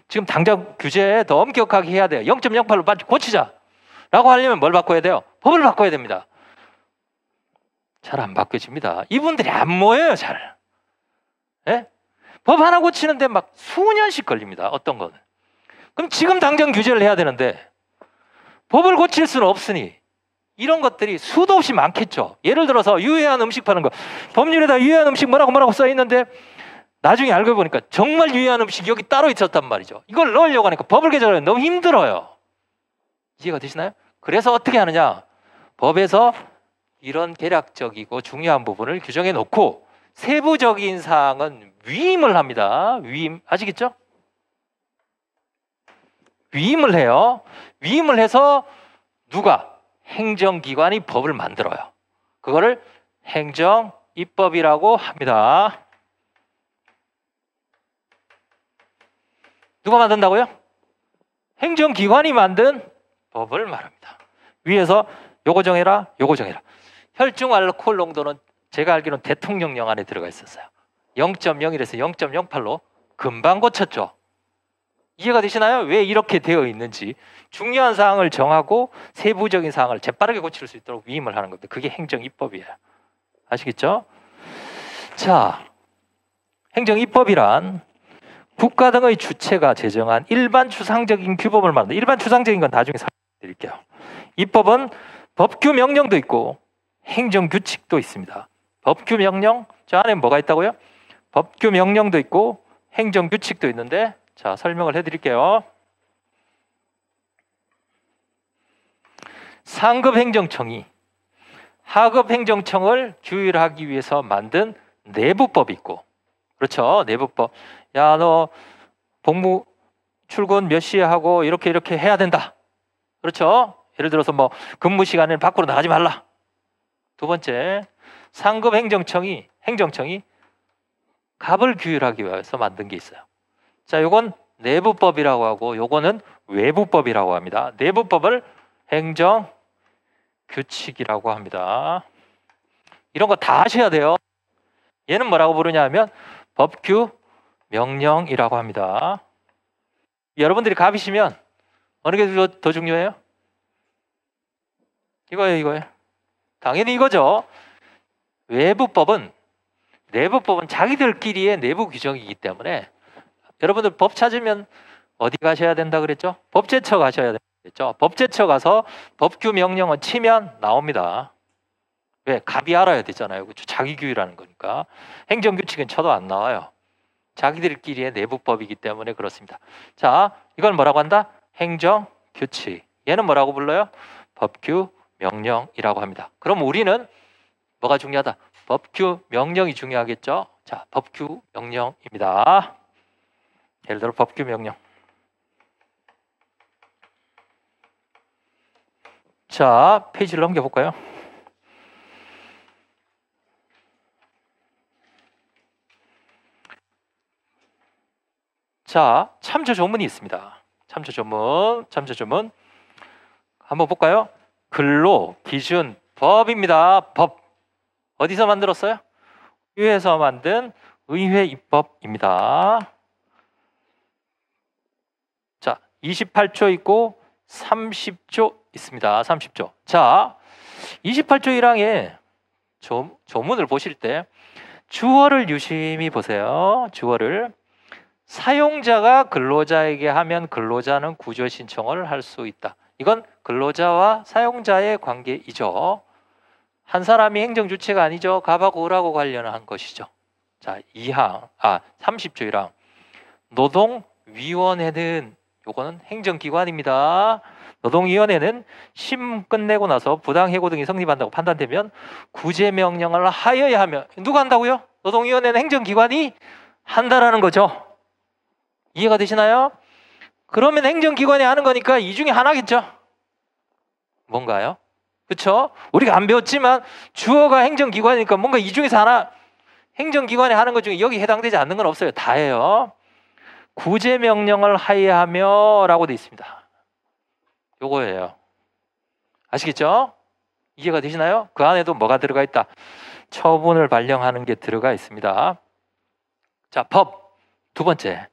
지금 당장 규제 더 엄격하게 해야 돼요. 0.08로 빨리 고치자라고 하려면 뭘 바꿔야 돼요? 법을 바꿔야 됩니다. 잘 안 바뀌어집니다. 이분들이 안 모여요 잘. 예? 법 하나 고치는데 막 수년씩 걸립니다. 어떤 거는. 그럼 지금 당장 규제를 해야 되는데 법을 고칠 수는 없으니 이런 것들이 수도 없이 많겠죠. 예를 들어서 유해한 음식 파는 거. 법률에다 유해한 음식 뭐라고 뭐라고 써 있는데 나중에 알고 보니까 정말 유해한 음식 여기 따로 있었단 말이죠. 이걸 넣으려고 하니까 법을 개정하면 너무 힘들어요. 이해가 되시나요? 그래서 어떻게 하느냐? 법에서 이런 계략적이고 중요한 부분을 규정해 놓고 세부적인 사항은 위임을 합니다. 위임 아시겠죠? 위임을 해요. 위임을 해서 누가 행정기관이 법을 만들어요. 그거를 행정 입법이라고 합니다. 누가 만든다고요? 행정기관이 만든 법을 말합니다. 위에서 요거 정해라, 요거 정해라. 혈중 알코올 농도는 제가 알기로는 대통령령 안에 들어가 있었어요. 0.01에서 0.08로 금방 고쳤죠. 이해가 되시나요? 왜 이렇게 되어 있는지 중요한 사항을 정하고 세부적인 사항을 재빠르게 고칠 수 있도록 위임을 하는 겁니다. 그게 행정 입법이에요. 아시겠죠? 자, 행정 입법이란 국가 등의 주체가 제정한 일반 추상적인 규범을 말한다. 일반 추상적인 건 나중에 설명드릴게요. 입법은 법규 명령도 있고 행정 규칙도 있습니다. 법규 명령 저 안에 뭐가 있다고요? 법규 명령도 있고 행정 규칙도 있는데 자, 설명을 해 드릴게요. 상급 행정청이 하급 행정청을 규율하기 위해서 만든 내부법이 있고 그렇죠 내부법 야 너 복무 출근 몇 시에 하고 이렇게 이렇게 해야 된다 그렇죠 예를 들어서 뭐 근무 시간에 밖으로 나가지 말라 두 번째 상급 행정청이 행정청이 갑을 규율하기 위해서 만든 게 있어요 자, 요건 내부법이라고 하고 요거는 외부법이라고 합니다. 내부법을 행정 규칙이라고 합니다. 이런 거 다 하셔야 돼요. 얘는 뭐라고 부르냐 면 법규 명령이라고 합니다. 여러분들이 갑이시면 어느 게 더 중요해요? 이거예요, 이거예요. 당연히 이거죠. 외부법은 내부법은 자기들끼리의 내부 규정이기 때문에 여러분들 법 찾으면 어디 가셔야 된다 그랬죠? 법제처 가셔야 된다 죠 법제처 가서 법규 명령을 치면 나옵니다. 왜? 갑이 알아야 되잖아요. 그죠? 렇 자기규율하는 거니까. 행정규칙은 쳐도 안 나와요. 자기들끼리의 내부법이기 때문에 그렇습니다. 자, 이걸 뭐라고 한다? 행정규칙. 얘는 뭐라고 불러요? 법규 명령이라고 합니다. 그럼 우리는 뭐가 중요하다? 법규 명령이 중요하겠죠? 자, 법규 명령입니다. 예를 들어 법규 명령. 자, 페이지를 넘겨 볼까요? 자, 참조 조문이 있습니다. 참조 조문, 참조 조문. 한번 볼까요? 근로 기준 법입니다. 법. 어디서 만들었어요? 의회에서 만든 의회 입법입니다. 28조 있고 30조 있습니다. 30조. 자, 28조 1항에 조, 조문을 보실 때 주어를 유심히 보세요. 주어를 사용자가 근로자에게 하면 근로자는 구조 신청을 할 수 있다. 이건 근로자와 사용자의 관계이죠. 한 사람이 행정 주체가 아니죠. 가하고 오라고 관련한 것이죠. 자, 2항 아, 30조 1항 노동위원회는 요거는 행정기관입니다. 노동위원회는 심 끝내고 나서 부당해고 등이 성립한다고 판단되면 구제명령을 하여야 하며 누가 한다고요? 노동위원회는 행정기관이 한다라는 거죠. 이해가 되시나요? 그러면 행정기관이 하는 거니까 이 중에 하나겠죠. 뭔가요? 그렇죠? 우리가 안 배웠지만 주어가 행정기관이니까 뭔가 이 중에서 하나 행정기관이 하는 것 중에 여기 해당되지 않는 건 없어요. 다예요. 구제 명령을 하야하며라고 돼 있습니다. 요거예요. 아시겠죠? 이해가 되시나요? 그 안에도 뭐가 들어가 있다. 처분을 발령하는 게 들어가 있습니다. 자, 법 두 번째.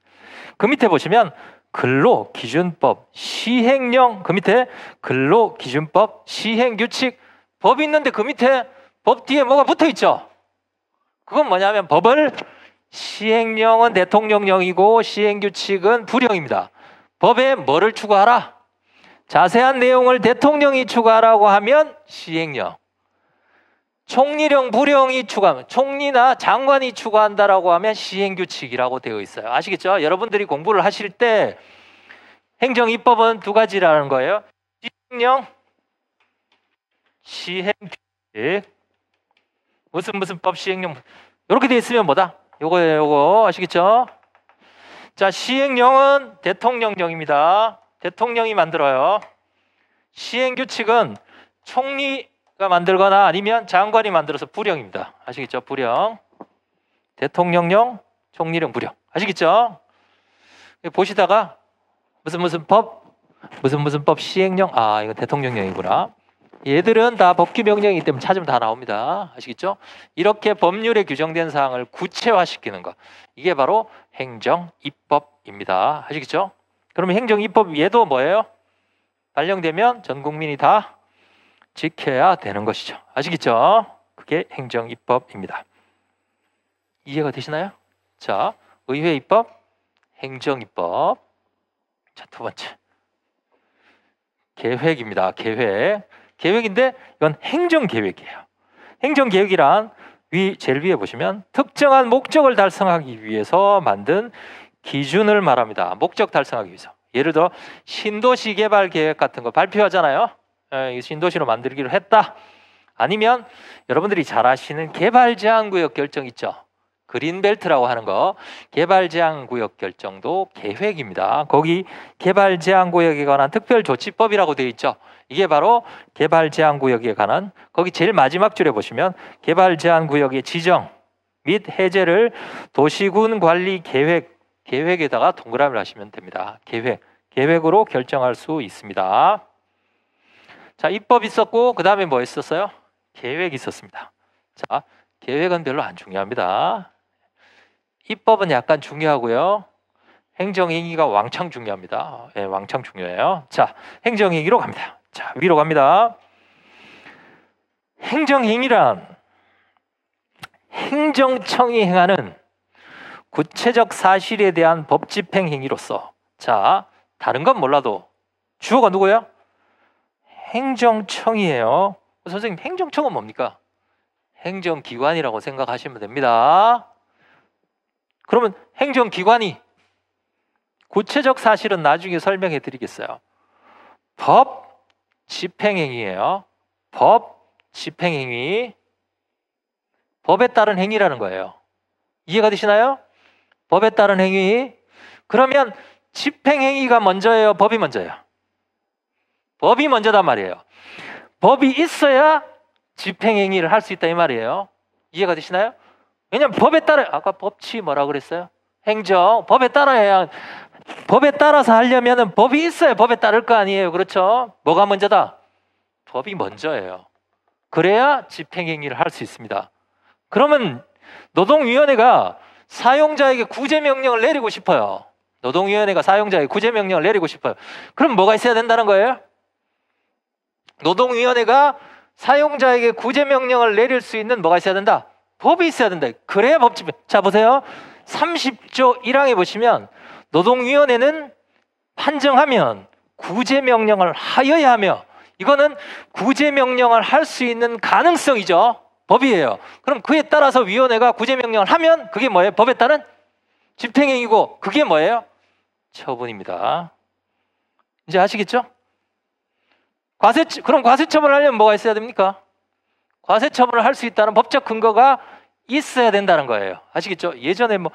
그 밑에 보시면 근로 기준법 시행령 그 밑에 근로 기준법 시행 규칙 법이 있는데 그 밑에 법 뒤에 뭐가 붙어 있죠? 그건 뭐냐면 법을 시행령은 대통령령이고 시행규칙은 불령입니다. 법에 뭐를 추가하라 자세한 내용을 대통령이 추가하라고 하면 시행령. 총리령, 부령이 추구하면 총리나 장관이 추가한다라고 하면 시행규칙이라고 되어 있어요. 아시겠죠? 여러분들이 공부를 하실 때 행정입법은 두 가지라는 거예요. 시행령, 시행규칙. 무슨 무슨 법 시행령 이렇게 되어 있으면 뭐다? 요거예요, 요거. 아시겠죠? 자, 시행령은 대통령령입니다. 대통령이 만들어요. 시행규칙은 총리가 만들거나 아니면 장관이 만들어서 부령입니다. 아시겠죠? 부령. 대통령령, 총리령, 부령. 아시겠죠? 보시다가 무슨 무슨 법, 무슨 무슨 법 시행령, 아, 이거 대통령령이구나. 얘들은 다 법규 명령이기 때문에 찾으면 다 나옵니다. 아시겠죠? 이렇게 법률에 규정된 사항을 구체화시키는 것. 이게 바로 행정 입법입니다. 아시겠죠? 그러 행정 입법 얘도 뭐예요? 발령되면 전 국민이 다 지켜야 되는 것이죠. 아시겠죠? 그게 행정 입법입니다. 이해가 되시나요? 자, 의회 입법, 행정 입법. 자, 두 번째. 계획입니다. 계획. 계획인데 이건 행정 계획이에요. 행정 계획이란 위 제일 위에 보시면 특정한 목적을 달성하기 위해서 만든 기준을 말합니다. 목적 달성하기 위해서. 예를 들어 신도시 개발 계획 같은 거 발표하잖아요. 예, 신도시로 만들기로 했다. 아니면 여러분들이 잘 아시는 개발 제한 구역 결정 있죠. 그린벨트라고 하는 거 개발 제한 구역 결정도 계획입니다. 거기 개발 제한 구역에 관한 특별 조치법이라고 되어 있죠. 이게 바로 개발 제한 구역에 관한 거기 제일 마지막 줄에 보시면 개발 제한 구역의 지정 및 해제를 도시군 관리 계획 계획에다가 동그라미를 하시면 됩니다. 계획 계획으로 결정할 수 있습니다. 자, 입법 있었고 그다음에 뭐 있었어요? 계획 있었습니다. 자, 계획은 별로 안 중요합니다. 입법은 약간 중요하고요. 행정행위가 왕창 중요합니다. 예, 왕창 중요해요. 자, 행정행위로 갑니다. 자, 위로 갑니다. 행정행위란 행정청이 행하는 구체적 사실에 대한 법 집행 행위로서 자, 다른 건 몰라도 주어가 누구예요? 행정청이에요. 선생님, 행정청은 뭡니까? 행정기관이라고 생각하시면 됩니다. 그러면 행정기관이 구체적 사실은 나중에 설명해 드리겠어요. 법, 집행행위예요. 법 집행행위. 법에 따른 행위라는 거예요. 이해가 되시나요? 법에 따른 행위. 그러면 집행행위가 먼저예요? 법이 먼저예요? 법이 먼저단 말이에요. 법이 있어야 집행행위를 할 수 있다 이 말이에요. 이해가 되시나요? 왜냐면 법에 따라 아까 법치 뭐라 그랬어요? 행정 법에 따라야 해 법에 따라서 하려면 법이 있어야 법에 따를 거 아니에요. 그렇죠? 뭐가 먼저다? 법이 먼저예요. 그래야 집행행위를 할 수 있습니다. 그러면 노동위원회가 사용자에게 구제명령을 내리고 싶어요. 노동위원회가 사용자에게 구제명령을 내리고 싶어요. 그럼 뭐가 있어야 된다는 거예요? 노동위원회가 사용자에게 구제명령을 내릴 수 있는 뭐가 있어야 된다? 법이 있어야 된다. 그래야 법집행. 자, 보세요. 30조 1항에 보시면 노동위원회는 판정하면 구제 명령을 하여야 하며 이거는 구제 명령을 할 수 있는 가능성이죠. 법이에요. 그럼 그에 따라서 위원회가 구제 명령을 하면 그게 뭐예요? 법에 따른 집행행위고 그게 뭐예요? 처분입니다. 이제 아시겠죠? 과세 그럼 과세 처분을 하려면 뭐가 있어야 됩니까? 과세 처분을 할 수 있다는 법적 근거가 있어야 된다는 거예요. 아시겠죠? 예전에 뭐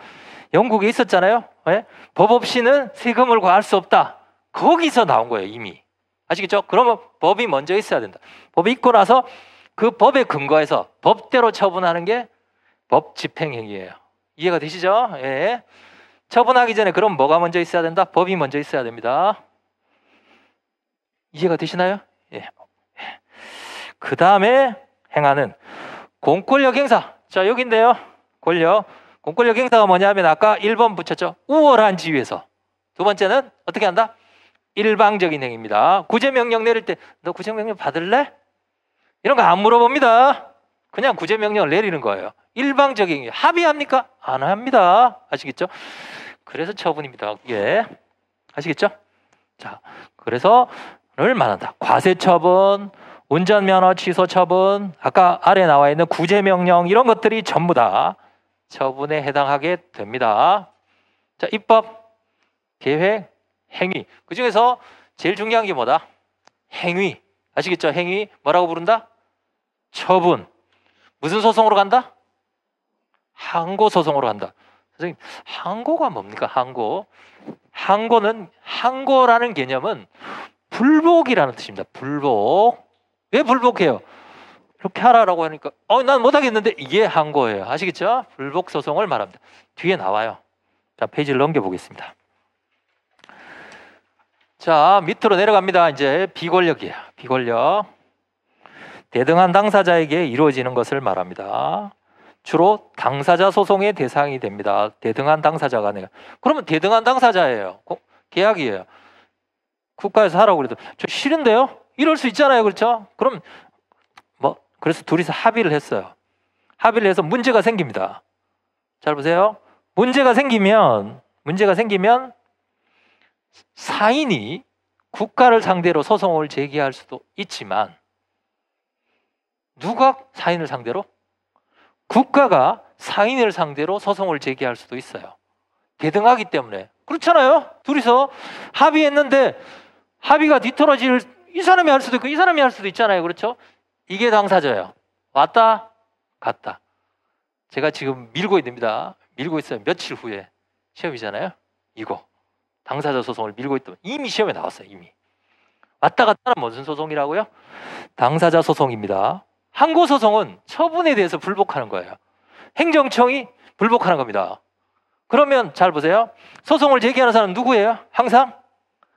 영국에 있었잖아요. 예? 법 없이는 세금을 구할수 없다. 거기서 나온 거예요, 이미. 아시겠죠? 그러면 법이 먼저 있어야 된다. 법이 있고 나서 그 법에 근거해서 법대로 처분하는 게 법 집행행위예요. 이해가 되시죠? 예. 처분하기 전에 그럼 뭐가 먼저 있어야 된다? 법이 먼저 있어야 됩니다. 이해가 되시나요? 예. 그 다음에 행하는 공권력 행사. 자, 여기인데요. 권력. 공권력 행사가 뭐냐면 아까 1번 붙였죠. 우월한 지위에서. 두 번째는 어떻게 한다? 일방적인 행위입니다. 구제명령 내릴 때 너 구제명령 받을래? 이런 거 안 물어봅니다. 그냥 구제명령을 내리는 거예요. 일방적인 행위. 합의합니까? 안 합니다. 아시겠죠? 그래서 처분입니다. 예. 아시겠죠? 자, 그래서 를 말한다. 과세 처분, 운전면허 취소 처분, 아까 아래 나와 있는 구제명령 이런 것들이 전부 다 처분에 해당하게 됩니다. 자, 입법, 계획, 행위. 그 중에서 제일 중요한 게 뭐다? 행위. 아시겠죠? 행위 뭐라고 부른다? 처분. 무슨 소송으로 간다? 항고 소송으로 간다. 선생님, 항고가 뭡니까? 항고. 항고는 항고라는 개념은 불복이라는 뜻입니다. 불복. 왜 불복해요? 그렇게 하라라고 하니까 어 난 못하겠는데 이게 한 거예요. 아시겠죠? 불복 소송을 말합니다. 뒤에 나와요. 자 페이지를 넘겨보겠습니다. 자 밑으로 내려갑니다. 이제 비권력이에요. 비권력 대등한 당사자에게 이루어지는 것을 말합니다. 주로 당사자 소송의 대상이 됩니다. 대등한 당사자가 아니라 그러면 대등한 당사자예요. 계약이에요. 국가에서 하라고 그래도 저 싫은데요. 이럴 수 있잖아요, 그렇죠? 그럼 그래서 둘이서 합의를 했어요. 합의를 해서 문제가 생깁니다. 잘 보세요. 문제가 생기면 문제가 생기면 사인이 국가를 상대로 소송을 제기할 수도 있지만 누가 사인을 상대로? 국가가 사인을 상대로 소송을 제기할 수도 있어요. 대등하기 때문에. 그렇잖아요. 둘이서 합의했는데 합의가 뒤떨어질 이 사람이 할 수도 있고 이 사람이 할 수도 있잖아요. 그렇죠? 이게 당사자예요. 왔다 갔다. 제가 지금 밀고 있습니다. 밀고 있어요. 며칠 후에 시험이잖아요. 이거 당사자 소송을 밀고 있던 이미 시험에 나왔어요. 이미 왔다 갔다는 무슨 소송이라고요? 당사자 소송입니다. 항고 소송은 처분에 대해서 불복하는 거예요. 행정청이 불복하는 겁니다. 그러면 잘 보세요. 소송을 제기하는 사람은 누구예요? 항상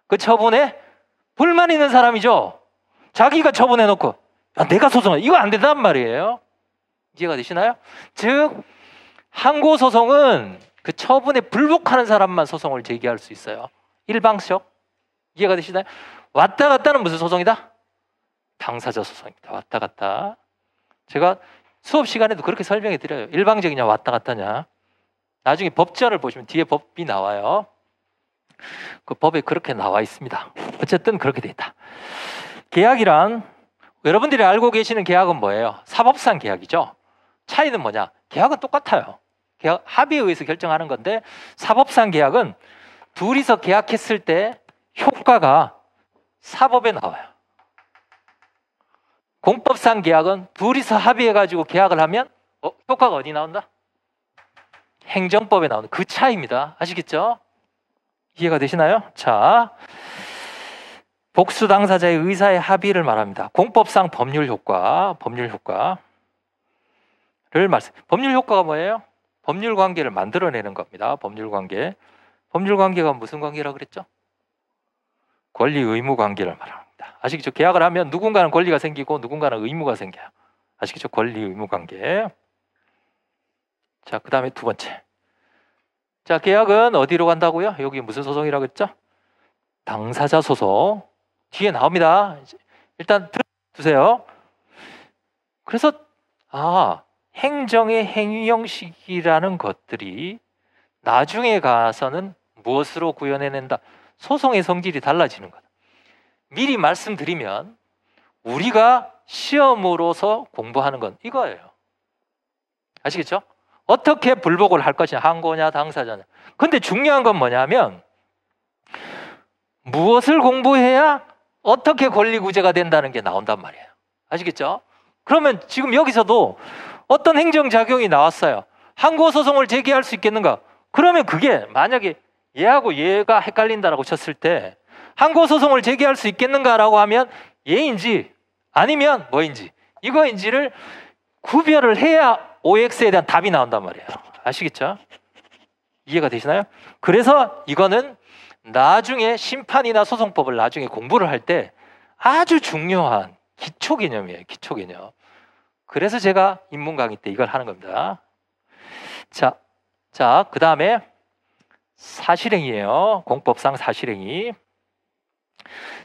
그 처분에 불만 있는 사람이죠. 자기가 처분해 놓고 아, 내가 소송을 이거 안 된단 말이에요. 이해가 되시나요? 즉, 항고 소송은 그 처분에 불복하는 사람만 소송을 제기할 수 있어요. 일방적. 이해가 되시나요? 왔다 갔다는 무슨 소송이다? 당사자 소송입니다. 왔다 갔다. 제가 수업 시간에도 그렇게 설명해 드려요. 일방적이냐 왔다 갔다냐. 나중에 법전을 보시면 뒤에 법이 나와요. 그 법에 그렇게 나와 있습니다. 어쨌든 그렇게 돼 있다. 계약이란 여러분들이 알고 계시는 계약은 뭐예요? 사법상 계약이죠. 차이는 뭐냐? 계약은 똑같아요. 계약 합의에 의해서 결정하는 건데 사법상 계약은 둘이서 계약했을 때 효과가 사법에 나와요. 공법상 계약은 둘이서 합의해 가지고 계약을 하면 어, 효과가 어디 나온다? 행정법에 나오는 그 차이입니다. 아시겠죠? 이해가 되시나요? 자, 복수 당사자의 의사의 합의를 말합니다. 공법상 법률 효과, 법률 효과를 말씀. 법률 효과가 뭐예요? 법률 관계를 만들어내는 겁니다. 법률 관계. 법률 관계가 무슨 관계라 그랬죠? 권리 의무 관계를 말합니다. 아시겠죠? 계약을 하면 누군가는 권리가 생기고 누군가는 의무가 생겨요. 아시겠죠? 권리 의무 관계. 자, 그 다음에 두 번째. 자, 계약은 어디로 간다고요? 여기 무슨 소송이라고 했죠? 당사자 소송. 뒤에 나옵니다. 일단 들어두세요. 그래서 아 행정의 행위 형식이라는 것들이 나중에 가서는 무엇으로 구현해낸다. 소송의 성질이 달라지는 거다. 미리 말씀드리면 우리가 시험으로서 공부하는 건 이거예요. 아시겠죠? 어떻게 불복을 할 것이냐, 항고냐, 당사자냐. 근데 중요한 건 뭐냐면 무엇을 공부해야 어떻게 권리구제가 된다는 게 나온단 말이에요. 아시겠죠? 그러면 지금 여기서도 어떤 행정작용이 나왔어요. 항고소송을 제기할 수 있겠는가? 그러면 그게 만약에 얘하고 얘가 헷갈린다라고 쳤을 때 항고소송을 제기할 수 있겠는가라고 하면 얘인지 아니면 뭐인지 이거인지를 구별을 해야 OX에 대한 답이 나온단 말이에요. 아시겠죠? 이해가 되시나요? 그래서 이거는 나중에 심판이나 소송법을 나중에 공부를 할 때 아주 중요한 기초 개념이에요. 기초 개념. 그래서 제가 인문 강의 때 이걸 하는 겁니다. 자, 자, 그 다음에 사실행위에요 공법상 사실행위.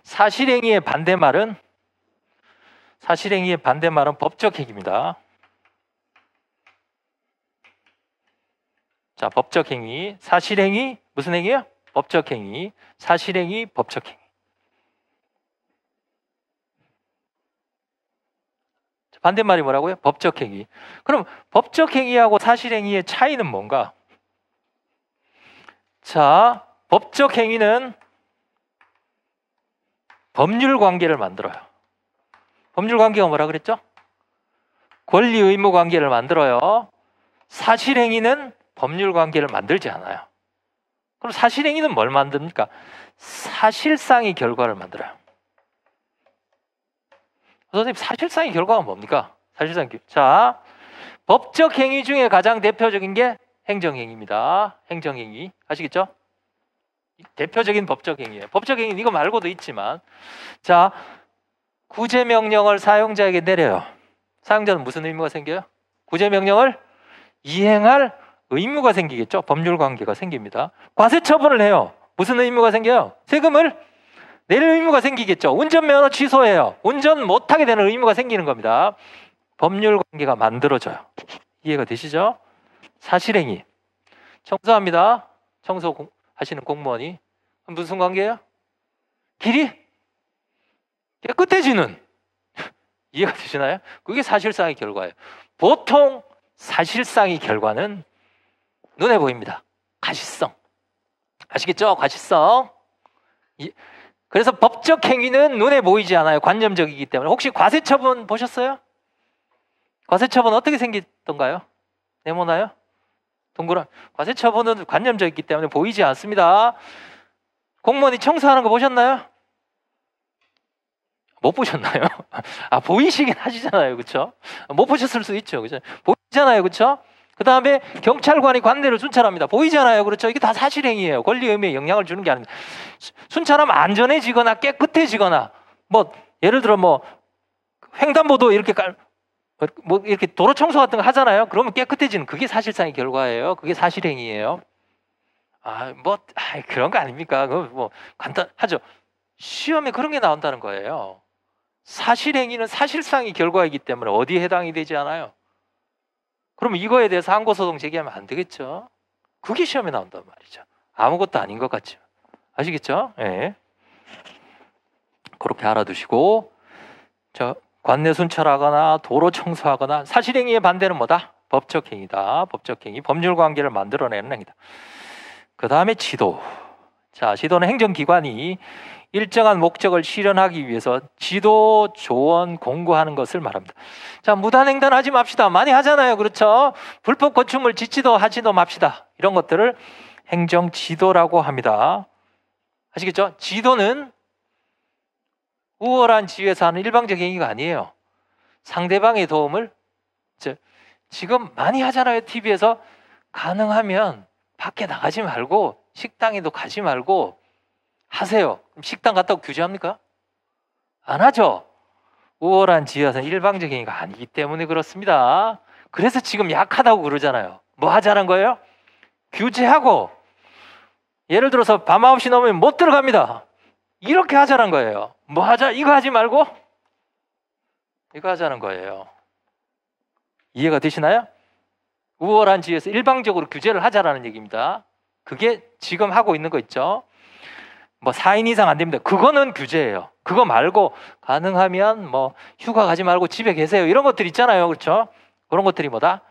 사실행위의 반대말은 사실행위의 반대말은 법적 행위입니다. 자, 법적 행위. 사실행위 무슨 행위요? 법적 행위, 사실행위, 법적 행위. 반대말이 뭐라고요? 법적 행위. 그럼 법적 행위하고 사실 행위의 차이는 뭔가? 자, 법적 행위는 법률 관계를 만들어요. 법률 관계가 뭐라 그랬죠? 권리 의무 관계를 만들어요. 사실 행위는 법률 관계를 만들지 않아요. 그럼 사실행위는 뭘 만듭니까? 사실상의 결과를 만들어요. 선생님, 사실상의 결과가 뭡니까? 사실상 자, 법적 행위 중에 가장 대표적인 게 행정행위입니다. 행정행위. 아시겠죠? 대표적인 법적 행위예요. 법적 행위는 이거 말고도 있지만 자, 구제 명령을 사용자에게 내려요. 사용자는 무슨 의무가 생겨요? 구제 명령을 이행할 의무가 생기겠죠. 법률 관계가 생깁니다. 과세 처분을 해요. 무슨 의무가 생겨요? 세금을 낼 의무가 생기겠죠. 운전면허 취소해요. 운전 못하게 되는 의무가 생기는 겁니다. 법률 관계가 만들어져요. 이해가 되시죠? 사실행위. 청소합니다. 청소 공, 하시는 공무원이. 무슨 관계예요? 길이 깨끗해지는. 이해가 되시나요? 그게 사실상의 결과예요. 보통 사실상의 결과는 눈에 보입니다. 가시성. 아시겠죠? 가시성. 그래서 법적 행위는 눈에 보이지 않아요. 관념적이기 때문에. 혹시 과세처분 보셨어요? 과세처분 어떻게 생겼던가요? 네모나요? 동그란. 과세처분은 관념적이기 때문에 보이지 않습니다. 공무원이 청소하는 거 보셨나요? 못 보셨나요? 아 보이시긴 하시잖아요, 그렇죠? 못 보셨을 수 있죠, 그죠 보이잖아요, 그렇죠? 그 다음에 경찰관이 관내를 순찰합니다. 보이잖아요. 그렇죠? 이게 다 사실행위예요. 권리의미에 영향을 주는 게 아닙니다. 순찰하면 안전해지거나 깨끗해지거나 뭐 예를 들어 뭐 횡단보도 이렇게 깔, 뭐 이렇게 도로 청소 같은 거 하잖아요. 그러면 깨끗해지는 그게 사실상의 결과예요. 그게 사실행위예요. 아, 뭐 아, 그런 거 아닙니까? 그뭐 간단하죠. 시험에 그런 게 나온다는 거예요. 사실행위는 사실상의 결과이기 때문에 어디에 해당이 되지 않아요. 그럼 이거에 대해서 항고소송 제기하면 안 되겠죠? 그게 시험에 나온단 말이죠. 아무것도 아닌 것같지 아시겠죠? 예. 그렇게 알아두시고, 저, 관내 순찰하거나 도로 청소하거나 사실행위의 반대는 뭐다? 법적 행위다. 법적 행위. 법률 관계를 만들어내는 행위다. 그 다음에 지도. 자, 지도는 행정기관이 일정한 목적을 실현하기 위해서 지도 조언 공고하는 것을 말합니다. 자, 무단횡단 하지 맙시다. 많이 하잖아요. 그렇죠? 불법 건축물 짓지도 하지도 맙시다. 이런 것들을 행정 지도라고 합니다. 아시겠죠? 지도는 우월한 지위에서 하는 일방적 행위가 아니에요. 상대방의 도움을 지금 많이 하잖아요. TV에서 가능하면 밖에 나가지 말고 식당에도 가지 말고 하세요. 그럼 식당 갔다고 규제합니까? 안 하죠. 우월한 지혜와서 일방적인 게 아니기 때문에 그렇습니다. 그래서 지금 약하다고 그러잖아요. 뭐 하자는 거예요? 규제하고 예를 들어서 밤 9시 넘으면 못 들어갑니다. 이렇게 하자는 거예요. 뭐 하자? 이거 하지 말고 이거 하자는 거예요. 이해가 되시나요? 우월한 지혜에서 일방적으로 규제를 하자라는 얘기입니다. 그게 지금 하고 있는 거 있죠. 뭐 4인 이상 안 됩니다. 그거는 규제예요. 그거 말고 가능하면 뭐 휴가 가지 말고 집에 계세요. 이런 것들 있잖아요. 그렇죠? 그런 것들이 뭐다?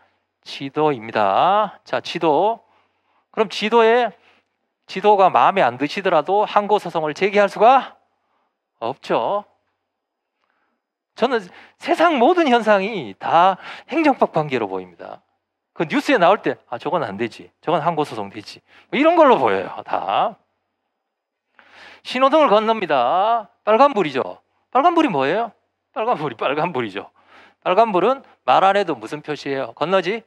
지도입니다. 자, 지도. 그럼 지도에 지도가 마음에 안 드시더라도 항고 소송을 제기할 수가 없죠. 저는 세상 모든 현상이 다 행정법 관계로 보입니다. 그 뉴스에 나올 때, 아, 저건 안 되지. 저건 항고 소송 되지. 뭐 이런 걸로 보여요, 다. 신호등을 건넙니다. 빨간불이죠. 빨간불이 뭐예요? 빨간불이 빨간불이죠. 빨간불은 말 안 해도 무슨 표시예요? 건너지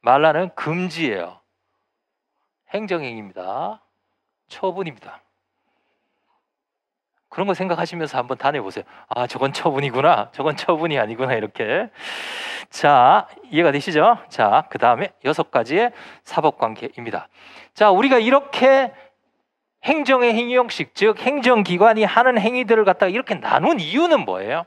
말라는 금지예요. 행정행위입니다. 처분입니다. 그런 거 생각하시면서 한번 다녀보세요. 아, 저건 처분이구나. 저건 처분이 아니구나. 이렇게. 자, 이해가 되시죠? 자, 그 다음에 여섯 가지의 사법관계입니다. 자, 우리가 이렇게 행정의 행위형식, 즉 행정기관이 하는 행위들을 갖다가 이렇게 나눈 이유는 뭐예요?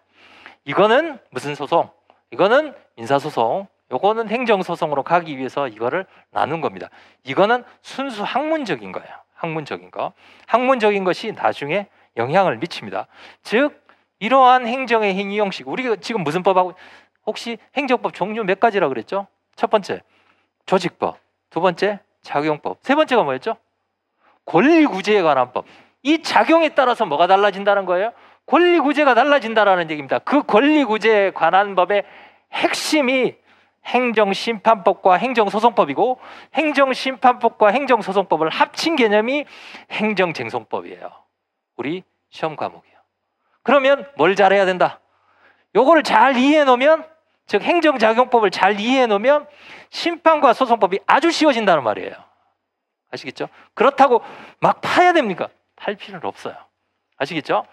이거는 무슨 소송? 이거는 민사소송. 요거는 행정소송으로 가기 위해서 이거를 나눈 겁니다. 이거는 순수 학문적인 거예요. 학문적인 거. 학문적인 것이 나중에 영향을 미칩니다. 즉 이러한 행정의 행위 형식. 우리가 지금 무슨 법하고 혹시 행정법 종류 몇 가지라 그랬죠? 첫 번째 조직법, 두 번째 작용법, 세 번째가 뭐였죠? 권리구제에 관한 법. 이 작용에 따라서 뭐가 달라진다는 거예요? 권리구제가 달라진다라는 얘기입니다. 그 권리구제에 관한 법의 핵심이 행정심판법과 행정소송법이고 행정심판법과 행정소송법을 합친 개념이 행정쟁송법이에요. 우리 시험 과목이에요. 그러면 뭘 잘해야 된다? 요거를 잘 이해해 놓으면 즉 행정작용법을 잘 이해해 놓으면 심판과 소송법이 아주 쉬워진다는 말이에요. 아시겠죠? 그렇다고 막 파야 됩니까? 팔 필요는 없어요. 아시겠죠?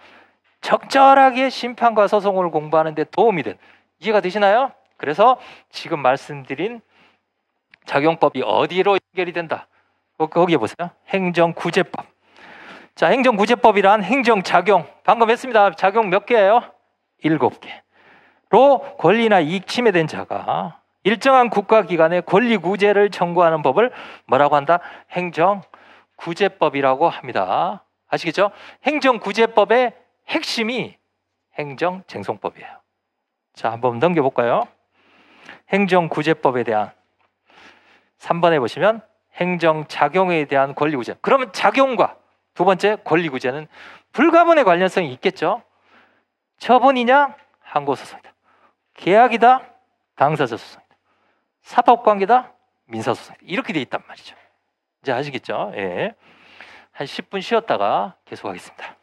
적절하게 심판과 소송을 공부하는 데 도움이 된 이해가 되시나요? 그래서 지금 말씀드린 작용법이 어디로 연결이 된다. 거기에 보세요. 행정구제법. 자, 행정구제법이란 행정작용. 방금 했습니다. 작용 몇 개예요? 일곱 개로 권리나 이익 침해된 자가 일정한 국가기관의 권리구제를 청구하는 법을 뭐라고 한다? 행정구제법이라고 합니다. 아시겠죠? 행정구제법의 핵심이 행정쟁송법이에요. 자, 한번 넘겨볼까요? 행정구제법에 대한 3번에 보시면 행정작용에 대한 권리구제. 그러면 작용과 두 번째 권리구제는 불가분의 관련성이 있겠죠? 처분이냐? 항고소송이다. 계약이다? 당사자 소송. 사법관계다 민사소송 이렇게 돼 있단 말이죠. 이제 아시겠죠? 예. 한 10분 쉬었다가 계속하겠습니다.